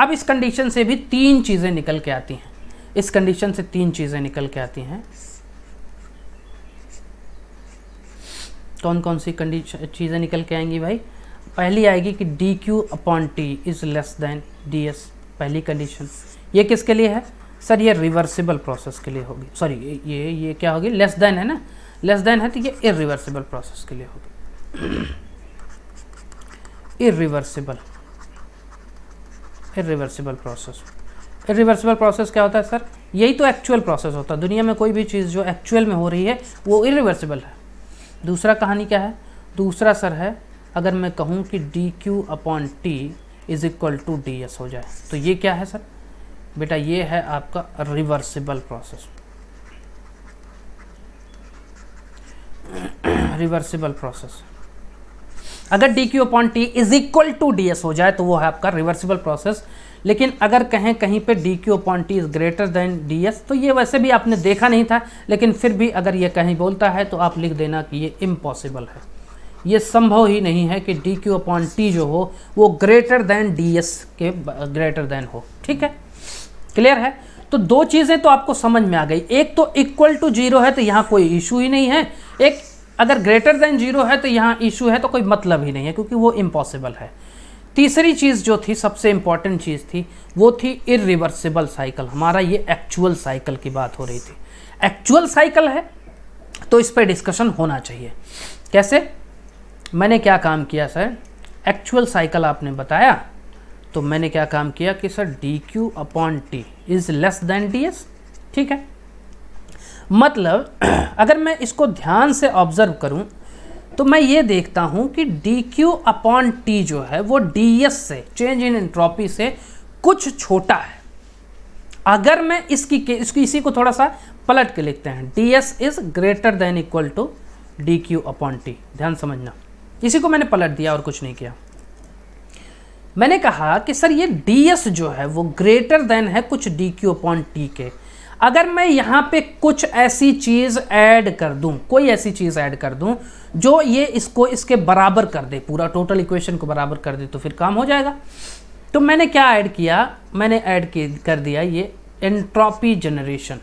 अब इस कंडीशन से भी तीन चीज़ें निकल के आती हैं इस कंडीशन से तीन चीज़ें निकल के आती हैं कौन कौन सी कंडीशन चीज़ें निकल के आएंगी भाई पहली आएगी कि D Q upon T is less than D S पहली कंडीशन ये किसके लिए है सर ये रिवर्सिबल प्रोसेस के लिए होगी सॉरी ये ये क्या होगी लेस देन है ना लेस देन है तो ये इरिवर्सिबल प्रोसेस के लिए होगी irreversible irreversible process irreversible process क्या होता है सर यही तो एक्चुअल प्रोसेस होता है दुनिया में कोई भी चीज़ जो एक्चुअल में हो रही है वो इरिवर्सिबल है दूसरा कहानी क्या है दूसरा सर है अगर मैं कहूँ कि D Q upon T is equal to D S हो जाए तो ये क्या है सर बेटा ये है आपका रिवर्सिबल प्रोसेस रिवर्सिबल प्रोसेस अगर D Q upon T is equal to D S हो जाए तो वो है आपका रिवर्सिबल प्रोसेस लेकिन अगर कहें कहीं पे D Q upon T is greater than D S तो ये वैसे भी आपने देखा नहीं था लेकिन फिर भी अगर ये कहीं बोलता है तो आप लिख देना कि ये इम्पॉसिबल है ये संभव ही नहीं है कि डी क्यू अपॉन टी जो हो वो ग्रेटर देन डी एस के ग्रेटर देन हो ठीक है क्लियर है तो दो चीज़ें तो आपको समझ में आ गई एक तो इक्वल टू जीरो है तो यहाँ कोई इशू ही नहीं है एक अगर ग्रेटर देन जीरो है तो यहाँ इशू है तो कोई मतलब ही नहीं है क्योंकि वो इम्पॉसिबल है तीसरी चीज़ जो थी सबसे इम्पॉर्टेंट चीज़ थी वो थी इरिवर्सिबल साइकिल हमारा ये एक्चुअल साइकिल की बात हो रही थी एक्चुअल साइकिल है तो इस पर डिस्कशन होना चाहिए कैसे मैंने क्या काम किया सर एक्चुअल साइकिल आपने बताया तो मैंने क्या काम किया कि sir D Q upon T is less than D S ठीक है मतलब *clears throat* अगर मैं इसको ध्यान से ऑब्जर्व करूं तो मैं ये देखता हूँ कि डी क्यू अपॉन टी जो है वो डी एस से चेंज इन एंट्रोपी से कुछ छोटा है अगर मैं इसकी इसकी इसी को थोड़ा सा पलट के लिखते हैं D S is greater than equal to D Q upon T ध्यान समझना इसी को मैंने पलट दिया और कुछ नहीं किया मैंने कहा कि सर ये डी एस जो है वो ग्रेटर देन है कुछ डी क्यू अपॉन टी के अगर मैं यहाँ पे कुछ ऐसी चीज़ ऐड कर दूँ कोई ऐसी चीज़ ऐड कर दूँ जो ये इसको इसके बराबर कर दे पूरा टोटल इक्वेशन को बराबर कर दे तो फिर काम हो जाएगा तो मैंने क्या ऐड किया मैंने ऐड कर दिया ये एंट्रोपी जनरेशन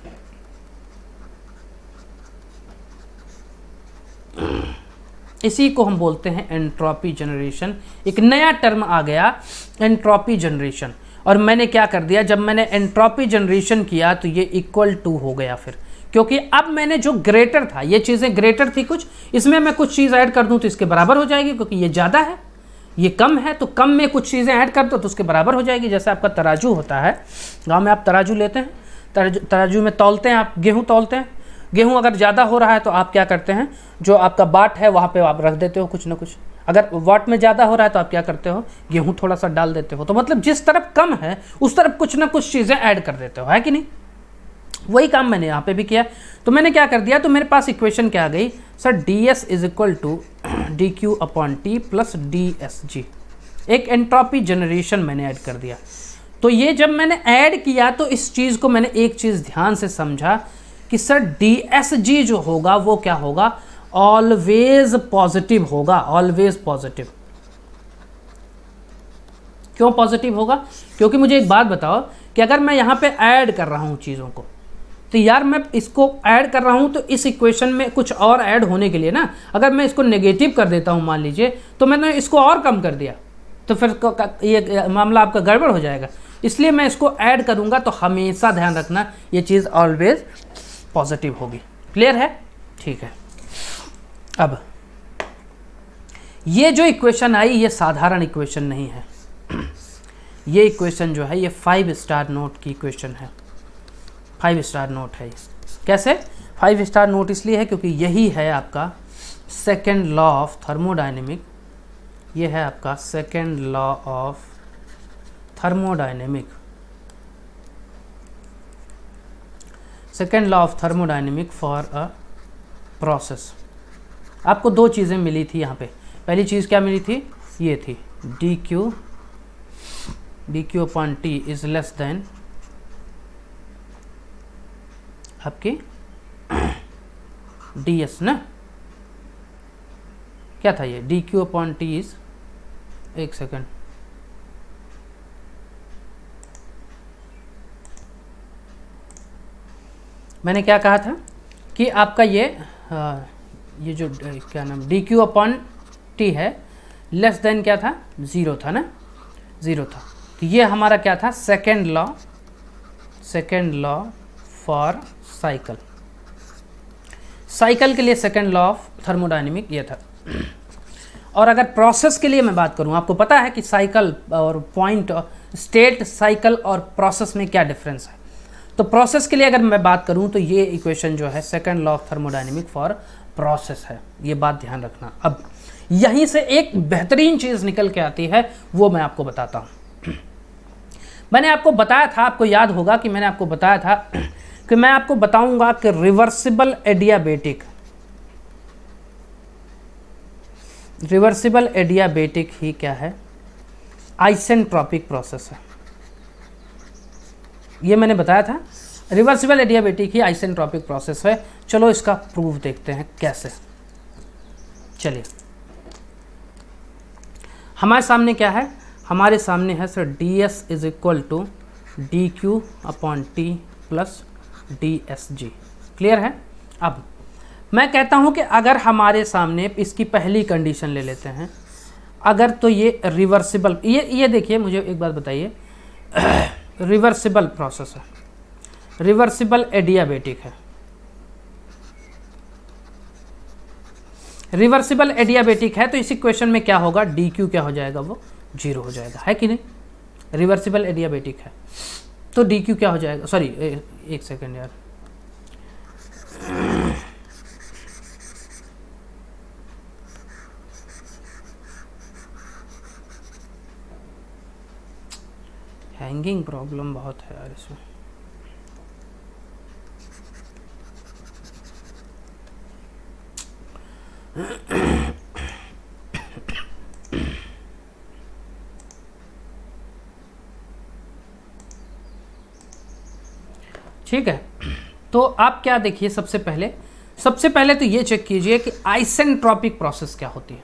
इसी को हम बोलते हैं एंट्रोपी जनरेशन एक नया टर्म आ गया एंट्रोपी जनरेशन और मैंने क्या कर दिया जब मैंने एंट्रोपी जनरेशन किया तो ये इक्वल टू हो गया फिर क्योंकि अब मैंने जो ग्रेटर था ये चीज़ें ग्रेटर थी कुछ इसमें मैं कुछ चीज़ ऐड कर दूँ तो इसके बराबर हो जाएगी क्योंकि ये ज़्यादा है ये कम है तो कम में कुछ चीज़ें ऐड कर दो तो उसके बराबर हो जाएगी जैसे आपका तराजू होता है गाँव में आप तराजू लेते हैं तराजू तराजू में तोलते हैं आप गेहूँ तोलते हैं गेहूँ अगर ज़्यादा हो रहा है तो आप क्या करते हैं जो आपका बाट है वहाँ पर आप रख देते हो कुछ ना कुछ अगर वाट में ज़्यादा हो रहा है तो आप क्या करते हो गेहूँ थोड़ा सा डाल देते हो तो मतलब जिस तरफ कम है उस तरफ कुछ ना कुछ चीज़ें ऐड कर देते हो है कि नहीं वही काम मैंने यहाँ पे भी किया तो मैंने क्या कर दिया तो मेरे पास इक्वेशन क्या आ गई sir D S is equal to D Q upon T plus D S G एक एंट्रॉपी जनरेशन मैंने ऐड कर दिया तो ये जब मैंने ऐड किया तो इस चीज़ को मैंने एक चीज़ ध्यान से समझा कि सर डी एस जी जो होगा वो क्या होगा ऑलवेज पॉजिटिव होगा ऑलवेज पॉजिटिव क्यों पॉजिटिव होगा क्योंकि मुझे एक बात बताओ कि अगर मैं यहाँ पे ऐड कर रहा हूँ चीज़ों को तो यार मैं इसको ऐड कर रहा हूँ तो इस इक्वेशन में कुछ और ऐड होने के लिए ना अगर मैं इसको नेगेटिव कर देता हूँ मान लीजिए तो मैंने इसको और कम कर दिया तो फिर ये मामला आपका गड़बड़ हो जाएगा इसलिए मैं इसको ऐड करूँगा तो हमेशा ध्यान रखना ये चीज़ ऑलवेज पॉजिटिव होगी क्लियर है ठीक है अब ये जो इक्वेशन आई ये साधारण इक्वेशन नहीं है *clears throat* ये इक्वेशन जो है ये फाइव स्टार नोट की इक्वेशन है फाइव स्टार नोट है कैसे फाइव स्टार नोट इसलिए है क्योंकि यही है आपका सेकेंड लॉ ऑफ थर्मोडाइनेमिक ये है आपका second law of thermodynamic second law of thermodynamic for a process आपको दो चीज़ें मिली थी यहाँ पे पहली चीज़ क्या मिली थी ये थी D Q D Q upon T is less than आपके डी एस न क्या था ये D Q upon T is एक सेकेंड मैंने क्या कहा था कि आपका ये आ, ये जो क्या नाम डी क्यू अपॉन टी है लेस देन क्या था ज़ीरो था ना ज़ीरो था तो ये हमारा क्या था second law second law for cycle cycle के लिए सेकेंड लॉ ऑफ थर्मोडाइनमिक ये था और अगर प्रोसेस के लिए मैं बात करूं आपको पता है कि साइकिल और पॉइंट स्टेट साइकिल और प्रोसेस में क्या डिफरेंस है तो प्रोसेस के लिए अगर मैं बात करूं तो ये इक्वेशन जो है second law of thermodynamic for process है ये बात ध्यान रखना अब यहीं से एक बेहतरीन चीज़ निकल के आती है वो मैं आपको बताता हूं मैंने आपको बताया था आपको याद होगा कि मैंने आपको बताया था कि मैं आपको बताऊंगा कि रिवर्सिबल एडियाबेटिक रिवर्सिबल एडियाबेटिक ही क्या है आइसेंट्रॉपिक प्रोसेस है ये मैंने बताया था रिवर्सिबल एडियाबेटिक ही आइसेंट्रॉपिक प्रोसेस है चलो इसका प्रूफ देखते हैं कैसे चलिए हमारे सामने क्या है हमारे सामने है sir D S is equal to D Q upon T plus D S G clear है अब मैं कहता हूं कि अगर हमारे सामने इसकी पहली कंडीशन ले लेते हैं अगर तो ये रिवर्सिबल ये ये देखिए मुझे एक बात बताइए रिवर्सिबल *coughs* प्रोसेस है रिवर्सिबल एडियाबेटिक है रिवर्सिबल एडियाबेटिक है तो इसी क्वेश्चन में क्या होगा डी क्यू क्या हो जाएगा वो जीरो हो जाएगा है कि नहीं रिवर्सिबल एडियाबेटिक है तो डी क्यू क्या हो जाएगा सॉरी एक सेकेंड यार हैंगिंग प्रॉब्लम बहुत है यार इसमें ठीक है तो आप क्या देखिए सबसे पहले सबसे पहले तो ये चेक कीजिए कि आइसेंट्रॉपिक प्रोसेस क्या होती है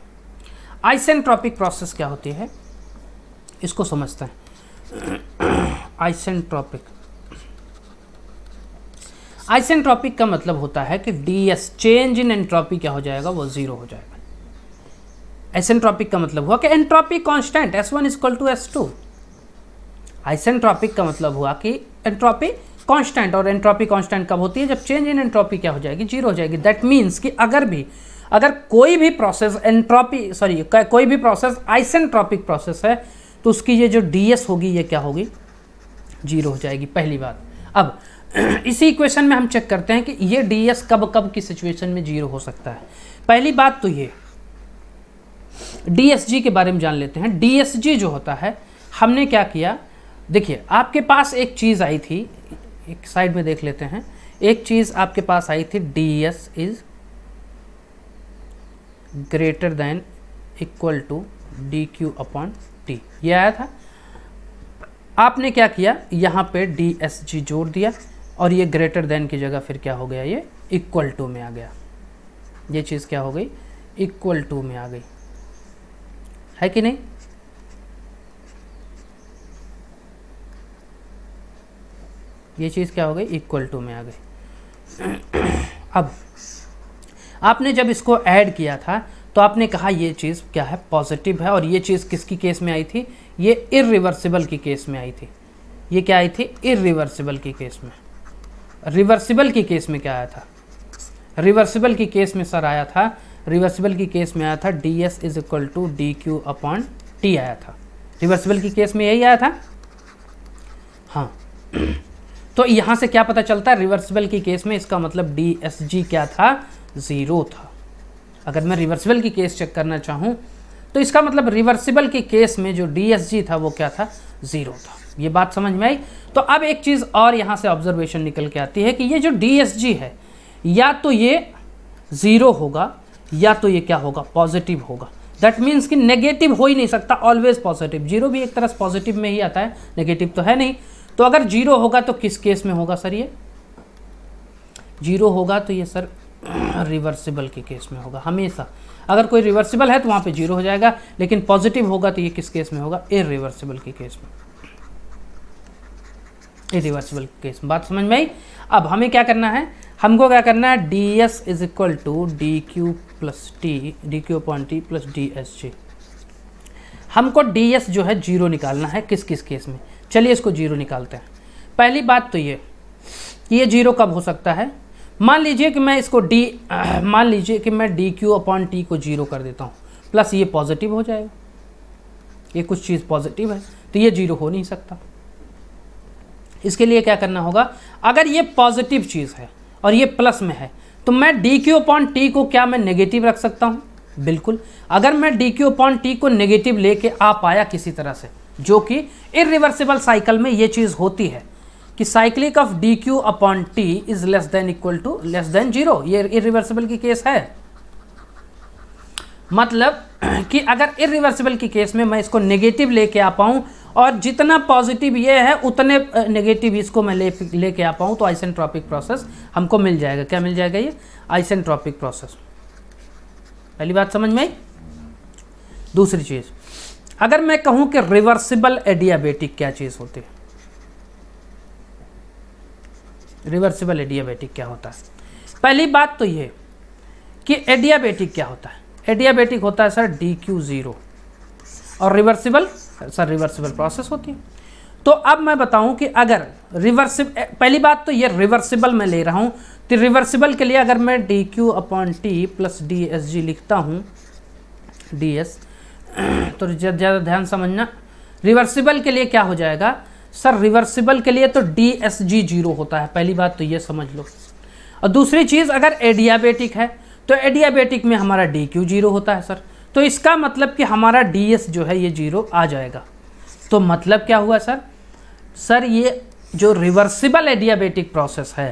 आइसेंट्रॉपिक प्रोसेस क्या होती है इसको समझते हैं आइसेंट्रॉपिक आइसेंट्रॉपिक का मतलब होता है कि D S change in entropy क्या हो जाएगा वो ज़ीरो हो जाएगा आइसेंट्रॉपिक का मतलब हुआ कि entropy constant S one is equal to S two isentropic का मतलब हुआ कि एंट्रॉपी कांस्टेंट और एंट्रोपी कांस्टेंट कब होती है जब चेंज इन एंट्रोपी क्या हो जाएगी जीरो हो जाएगी दैट मीन्स कि अगर भी अगर कोई भी प्रोसेस एंट्रोपी सॉरी कोई भी प्रोसेस आइसेंट्रॉपिक प्रोसेस है तो उसकी ये जो डी होगी ये क्या होगी जीरो हो जाएगी पहली बात अब *clears throat* इसी इक्वेशन में हम चेक करते हैं कि ये डी कब कब की सिचुएशन में जीरो हो सकता है पहली बात तो ये डी के बारे में जान लेते हैं डी जो होता है हमने क्या किया देखिए आपके पास एक चीज़ आई थी एक साइड में देख लेते हैं एक चीज़ आपके पास आई थी D S is greater than equal to D Q upon T ये आया था आपने क्या किया यहाँ पे डी एस जी जोड़ दिया और ये ग्रेटर देन की जगह फिर क्या हो गया ये इक्वल टू में आ गया ये चीज़ क्या हो गई इक्वल टू में आ गई है कि नहीं ये चीज़ क्या हो गई इक्वल टू में आ गई अब आपने जब इसको ऐड किया था तो आपने कहा ये चीज़ क्या है पॉजिटिव है और ये चीज़ किसकी केस में आई थी ये इरिवर्सिबल की केस में आई थी ये क्या आई थी इरिवर्सिबल की केस में रिवर्सिबल की केस में क्या आया था रिवर्सिबल की केस में सर आया था रिवर्सिबल की केस में आया था D S is equal to D Q upon T आया था रिवर्सिबल की केस में यही आया था हाँ तो यहाँ से क्या पता चलता है रिवर्सिबल की केस में इसका मतलब डी एस जी क्या था ज़ीरो था अगर मैं रिवर्सिबल की केस चेक करना चाहूँ तो इसका मतलब रिवर्सिबल के केस में जो डी एस जी था वो क्या था ज़ीरो था ये बात समझ में आई तो अब एक चीज़ और यहाँ से ऑब्जर्वेशन निकल के आती है कि ये जो डी एस जी है या तो ये ज़ीरो होगा या तो ये क्या होगा पॉजिटिव होगा दैट मीन्स कि नेगेटिव हो ही नहीं सकता ऑलवेज पॉजिटिव जीरो भी एक तरह से पॉजिटिव में ही आता है नेगेटिव तो है नहीं तो अगर जीरो होगा तो किस केस में होगा सर ये जीरो होगा तो ये सर *clears throat* रिवर्सिबल के केस में होगा हमेशा अगर कोई रिवर्सिबल है तो वहां पे जीरो हो जाएगा लेकिन पॉजिटिव होगा तो ये किस केस में होगा ए रिवर्सिबल के केस में ए रिवर्सिबल केस में बात समझ में आई अब हमें क्या करना है हमको क्या करना है D S is equal to D Q plus T D Q point T plus D S G हमको डी एस जो है जीरो निकालना है किस किस केस में चलिए इसको जीरो निकालते हैं पहली बात तो ये ये जीरो कब हो सकता है मान लीजिए कि मैं इसको डी *clears throat* मान लीजिए कि मैं डी क्यू अपॉन टी को जीरो कर देता हूँ प्लस ये पॉजिटिव हो जाएगा ये कुछ चीज़ पॉजिटिव है तो ये जीरो हो नहीं सकता इसके लिए क्या करना होगा अगर ये पॉजिटिव चीज़ है और ये प्लस में है तो मैं डी क्यू अपॉन टी को क्या मैं नेगेटिव रख सकता हूँ बिल्कुल अगर मैं डी क्यू अपॉन टी को नेगेटिव लेके आ पाया किसी तरह से जो कि इरिवर्सिबल साइकिल में ये चीज़ होती है कि cyclic of D Q upon T is less than equal to less than zero ये इरिवर्सिबल की केस है मतलब *clears throat* कि अगर इरिवर्सिबल की केस में मैं इसको नेगेटिव लेके आ पाऊँ और जितना पॉजिटिव ये है उतने नेगेटिव इसको मैं ले लेके आ पाऊँ तो आइसेंट्रॉपिक प्रोसेस हमको मिल जाएगा क्या मिल जाएगा ये आइसेंट्रॉपिक प्रोसेस पहली बात समझ में आई दूसरी चीज़ अगर मैं कहूं कि रिवर्सिबल एडियाबेटिक क्या चीज़ होती है रिवर्सिबल एडियाबेटिक क्या होता है पहली बात तो ये कि एडियाबेटिक क्या होता है एडियाबेटिक होता है सर डी क्यू ज़ीरो और रिवर्सिबल सर रिवर्सिबल प्रोसेस होती है तो अब मैं बताऊं कि अगर रिवर्सिब पहली बात तो ये रिवर्सिबल मैं ले रहा हूं तो रिवर्सिबल के लिए अगर मैं D Q upon T plus D S G लिखता हूं डी एस *clears throat* तो ज़्यादा ध्यान समझना रिवर्सिबल के लिए क्या हो जाएगा सर रिवर्सिबल के लिए तो डी एस जी जीरो होता है पहली बात तो ये समझ लो और दूसरी चीज़ अगर एडियाबेटिक है तो एडियाबेटिक में हमारा डी क्यू जीरो होता है सर तो इसका मतलब कि हमारा डी एस जो है ये जीरो आ जाएगा तो मतलब क्या हुआ सर सर ये जो रिवर्सिबल एडियाबेटिक प्रोसेस है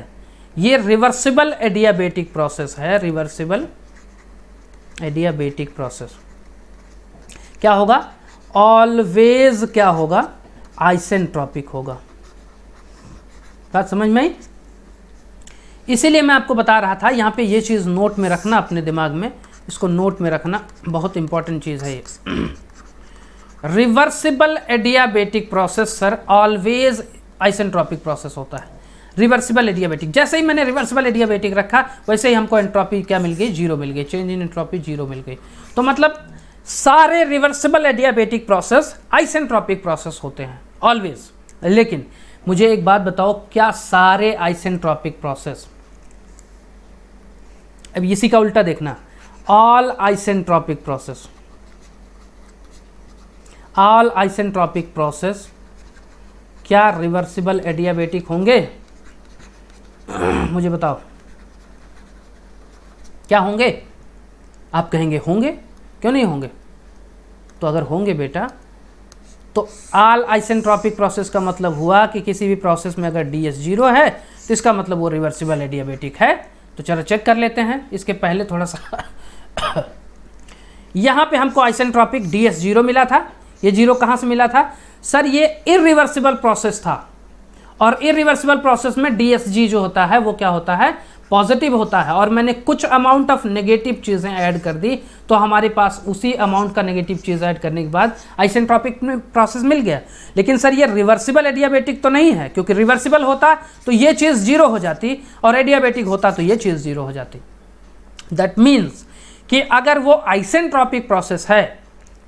ये रिवर्सिबल एडियाबेटिक प्रोसेस है रिवर्सिबल एडियाबेटिक प्रोसेस क्या होगा ऑलवेज क्या होगा आइसेंट्रॉपिक होगा बात समझ में इसीलिए मैं आपको बता रहा था यहाँ पे ये चीज़ नोट में रखना अपने दिमाग में इसको नोट में रखना बहुत इंपॉर्टेंट चीज़ है ये reversible adiabatic process sir always isentropic process होता है रिवर्सिबल एडियाबेटिक जैसे ही मैंने रिवर्सिबल एडियाबेटिक रखा वैसे ही हमको एंट्रॉपी क्या मिल गई जीरो मिल गई चेंज इन एंट्रॉपी जीरो मिल गई तो मतलब सारे reversible adiabatic process isentropic process होते हैं ऑलवेज लेकिन मुझे एक बात बताओ क्या सारे आइसेंट्रॉपिक प्रोसेस अब इसी का उल्टा देखना all isentropic process all isentropic process क्या रिवर्सिबल एडियाबेटिक होंगे मुझे बताओ क्या होंगे आप कहेंगे होंगे क्यों नहीं होंगे तो अगर होंगे बेटा तो आल आइसेंट्रॉपिक प्रोसेस का मतलब हुआ कि किसी भी प्रोसेस में अगर डी एस जीरो है तो इसका मतलब वो रिवर्सिबल एडियाबेटिक है तो चलो चेक कर लेते हैं इसके पहले थोड़ा सा *coughs* यहाँ पे हमको आइसेंट्रॉपिक डी एस जीरो मिला था ये जीरो कहाँ से मिला था सर ये इरिवर्सिबल प्रोसेस था और इरिवर्सिबल प्रोसेस में डी एस जी जो होता है वो क्या होता है पॉजिटिव होता है और मैंने कुछ अमाउंट ऑफ नेगेटिव चीज़ें ऐड कर दी तो हमारे पास उसी अमाउंट का नेगेटिव चीज़ ऐड करने के बाद आइसेंट्रॉपिक में प्रोसेस मिल गया लेकिन सर ये रिवर्सिबल एडियाबेटिक तो नहीं है क्योंकि रिवर्सिबल होता तो ये चीज़ जीरो हो जाती और एडियाबेटिक होता तो ये चीज़ जीरो हो जाती दैट मीन्स कि अगर वो आइसेंट्रॉपिक प्रोसेस है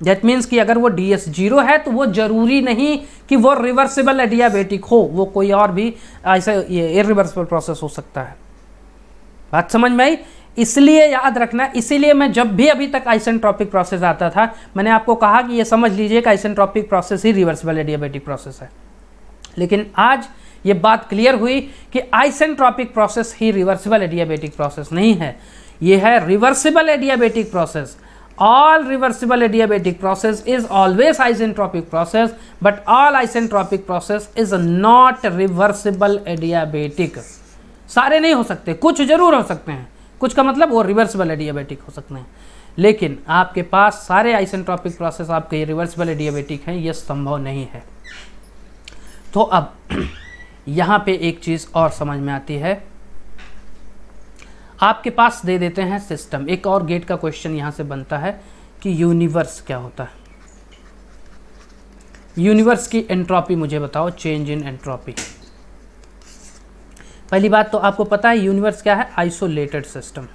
दैट मीन्स कि अगर वो डी एस जीरो है तो वो ज़रूरी नहीं कि वो रिवर्सिबल एडियाबेटिक हो वो कोई और भी ऐसा ये इरिवर्सिबल प्रोसेस हो सकता है बात समझ में आई इसलिए याद रखना इसीलिए मैं जब भी अभी तक आइसेंट्रॉपिक प्रोसेस आता था मैंने आपको कहा कि ये समझ लीजिए कि आइसेंट्रॉपिक प्रोसेस ही रिवर्सिबल एडियाबेटिक प्रोसेस है लेकिन आज ये बात क्लियर हुई कि आइसेंट्रॉपिक प्रोसेस ही रिवर्सिबल एडियाबेटिक प्रोसेस नहीं है ये है reversible adiabatic process all reversible adiabatic process is always isentropic process but all isentropic process is not reversible adiabatic सारे नहीं हो सकते कुछ जरूर हो सकते हैं कुछ का मतलब वो रिवर्सिबल एडियाबेटिक हो सकते हैं लेकिन आपके पास सारे आइसेंट्रॉपिक प्रोसेस आपके ये रिवर्सिबल एडियाबेटिक हैं ये संभव नहीं है तो अब *clears throat* यहाँ पे एक चीज़ और समझ में आती है आपके पास दे देते हैं सिस्टम एक और गेट का क्वेश्चन यहाँ से बनता है कि यूनिवर्स क्या होता है यूनिवर्स की एंट्रॉपी मुझे बताओ चेंज इन एंट्रॉपी पहली बात तो आपको पता है यूनिवर्स क्या है आइसोलेटेड सिस्टम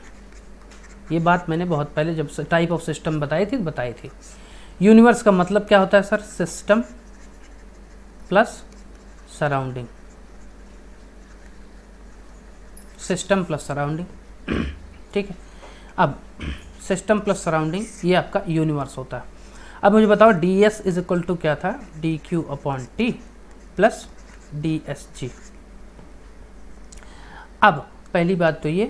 ये बात मैंने बहुत पहले जब टाइप ऑफ सिस्टम बताई थी बताई थी यूनिवर्स का मतलब क्या होता है sir system plus surrounding system plus surrounding ठीक है अब सिस्टम प्लस सराउंडिंग ये आपका यूनिवर्स होता है अब मुझे बताओ D S is equal to क्या था D Q upon T plus D S G अब पहली बात तो ये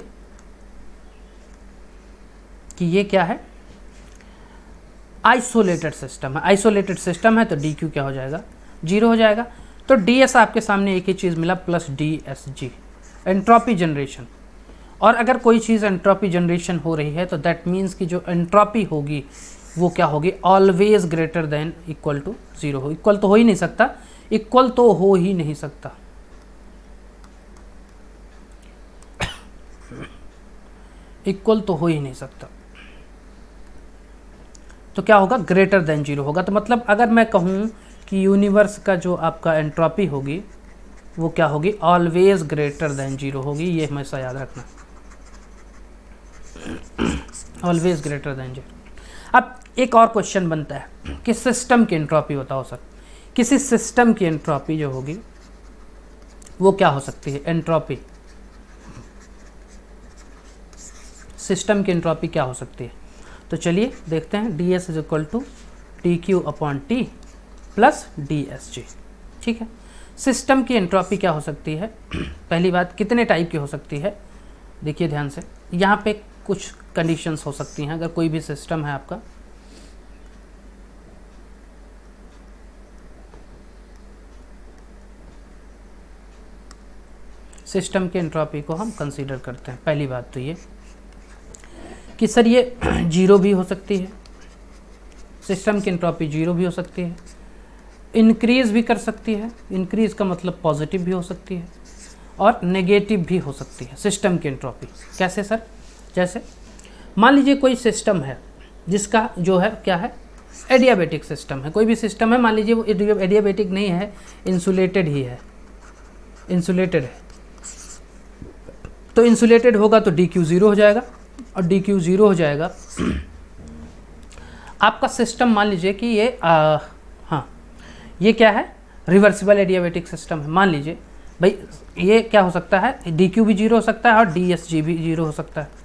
कि ये क्या है आइसोलेटेड सिस्टम है आइसोलेटेड सिस्टम है तो डी क्यू क्या हो जाएगा जीरो हो जाएगा तो डी एस आपके सामने एक ही चीज़ मिला plus D S G entropy generation और अगर कोई चीज़ एंट्रॉपी जनरेशन हो रही है तो दैट मीन्स कि जो एंट्रॉपी होगी वो क्या होगी always greater than equal to zero हो इक्वल तो हो ही नहीं सकता इक्वल तो हो ही नहीं सकता इक्वल तो हो ही नहीं सकता तो क्या होगा ग्रेटर देन जीरो होगा तो मतलब अगर मैं कहूँ कि यूनिवर्स का जो आपका एंट्रॉपी होगी वो क्या होगी ऑलवेज ग्रेटर देन जीरो होगी ये हमेशा याद रखना ऑलवेज ग्रेटर देन जीरो अब एक और क्वेश्चन बनता है कि सिस्टम की एंट्रॉपी बताओ सर किसी सिस्टम की एंट्रॉपी जो होगी वो क्या हो सकती है एंट्रॉपी सिस्टम की एंट्रॉपी क्या हो सकती है तो चलिए देखते हैं D S is equal to T Q upon T plus D S G ठीक है सिस्टम की एंट्रॉपी क्या हो सकती है पहली बात कितने टाइप की हो सकती है देखिए ध्यान से यहाँ पे कुछ कंडीशंस हो सकती हैं अगर कोई भी सिस्टम है आपका सिस्टम की एंट्रॉपी को हम कंसीडर करते हैं पहली बात तो ये कि सर ये *clears throat* जीरो भी हो सकती है सिस्टम की इंट्रॉपी जीरो भी हो सकती है इंक्रीज़ भी कर सकती है इंक्रीज़ का मतलब पॉजिटिव भी हो सकती है और नेगेटिव भी हो सकती है सिस्टम की इंट्रॉपी कैसे सर जैसे मान लीजिए कोई सिस्टम है जिसका जो है क्या है एडियाबेटिक सिस्टम है कोई भी सिस्टम है मान लीजिए वो एडियाबेटिक नहीं है इंसुलेटेड ही है इंसुलेटेड है तो इंसुलेटेड होगा तो डी क्यू ज़ीरो हो जाएगा और डी क्यू ज़ीरो हो जाएगा आपका सिस्टम मान लीजिए कि ये आ, हाँ ये क्या है रिवर्सिबल एडियाबेटिक सिस्टम है मान लीजिए भाई ये क्या हो सकता है डी क्यू भी जीरो हो सकता है और डी एस जी भी जीरो हो सकता है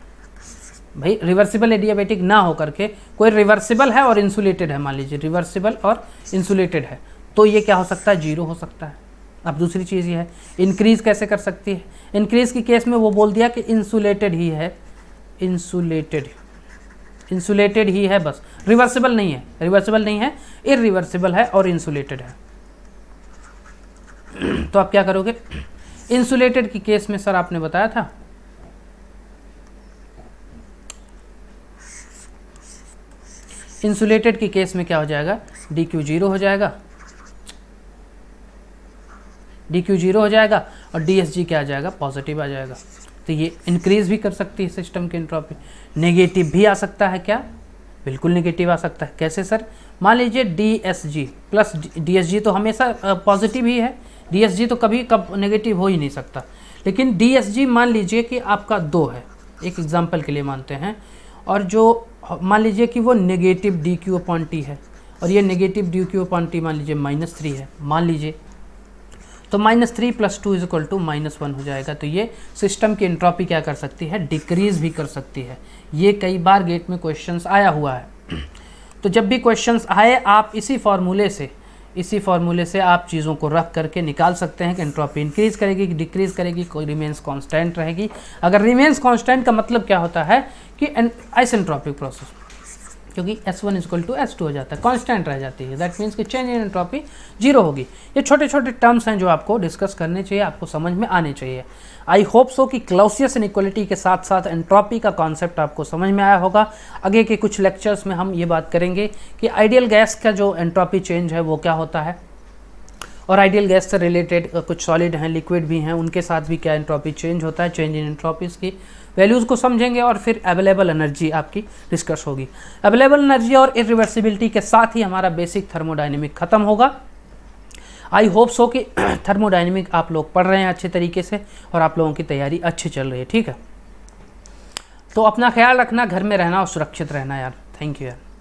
भाई रिवर्सिबल एडियाबेटिक ना हो करके कोई रिवर्सिबल है और इंसुलेटेड है मान लीजिए रिवर्सिबल और इंसुलेटेड है तो ये क्या हो सकता है जीरो हो सकता है अब दूसरी चीज़ ये है इंक्रीज़ कैसे कर सकती है इंक्रीज़ की केस में वो बोल दिया कि इंसुलेटेड ही है इंसुलेटेड इंसुलेटेड ही है बस रिवर्सिबल नहीं है रिवर्सिबल नहीं है इरिवर्सिबल है और इंसुलेटेड है तो आप क्या करोगे इंसुलेटेड की केस में सर आपने बताया था इंसुलेटेड की केस में क्या हो जाएगा डी क्यू जीरो हो जाएगा डी क्यू जीरो हो जाएगा और डी एस जी क्या आ जाएगा पॉजिटिव आ जाएगा तो ये इंक्रीज़ भी कर सकती है सिस्टम की इंट्रॉपी नेगेटिव भी आ सकता है क्या बिल्कुल नेगेटिव आ सकता है कैसे सर मान लीजिए D S G plus D S G तो हमेशा पॉजिटिव ही है डी एस जी तो कभी कब नेगेटिव हो ही नहीं सकता लेकिन डी एस जी मान लीजिए कि आपका दो है एक एग्ज़ाम्पल के लिए मानते हैं और जो मान लीजिए कि वो नेगेटिव डी क्यू है और ये नेगेटिव डी क्यू मान लीजिए माइनस थ्री है मान लीजिए तो minus three plus two is equal to minus one हो जाएगा तो ये सिस्टम की एंट्रॉपी क्या कर सकती है डिक्रीज भी कर सकती है ये कई बार गेट में क्वेश्चन आया हुआ है तो जब भी क्वेश्चन आए आप इसी फार्मूले से इसी फार्मूले से आप चीज़ों को रख करके निकाल सकते हैं कि एंट्रॉपी इंक्रीज़ करेगी कि डिक्रीज़ करेगी कोई रिमेंस कॉन्स्टेंट रहेगी अगर रिमेंस कॉन्स्टेंट का मतलब क्या होता है कि आइसेंट्रॉपिक प्रोसेस क्योंकि S one is equal to S two हो जाता है कांस्टेंट रह जाती है दैट मीन्स कि चेंज इन एंट्रॉपी जीरो होगी ये छोटे छोटे टर्म्स हैं जो आपको डिस्कस करने चाहिए आपको समझ में आने चाहिए आई होप सो कि क्लाउसियस इक्वलिटी के साथ साथ एंट्रॉपी का कॉन्सेप्ट आपको समझ में आया होगा आगे के कुछ लेक्चर्स में हम ये बात करेंगे कि आइडियल गैस का जो एंट्रॉपी चेंज है वो क्या होता है और आइडियल गैस से रिलेटेड कुछ सॉलिड हैं लिक्विड भी हैं उनके साथ भी क्या एंट्रॉपी चेंज होता है चेंज इन एंट्रॉपीज़ की वैल्यूज़ को समझेंगे और फिर अवेलेबल एनर्जी आपकी डिस्कस होगी अवेलेबल एनर्जी और इरिवर्सिबिलिटी के साथ ही हमारा बेसिक थर्मोडाइनमिक ख़त्म होगा आई होप सो कि थर्मोडाइनमिक *clears throat* आप लोग पढ़ रहे हैं अच्छे तरीके से और आप लोगों की तैयारी अच्छी चल रही है ठीक है तो अपना ख्याल रखना घर में रहना और सुरक्षित रहना यार थैंक यू यार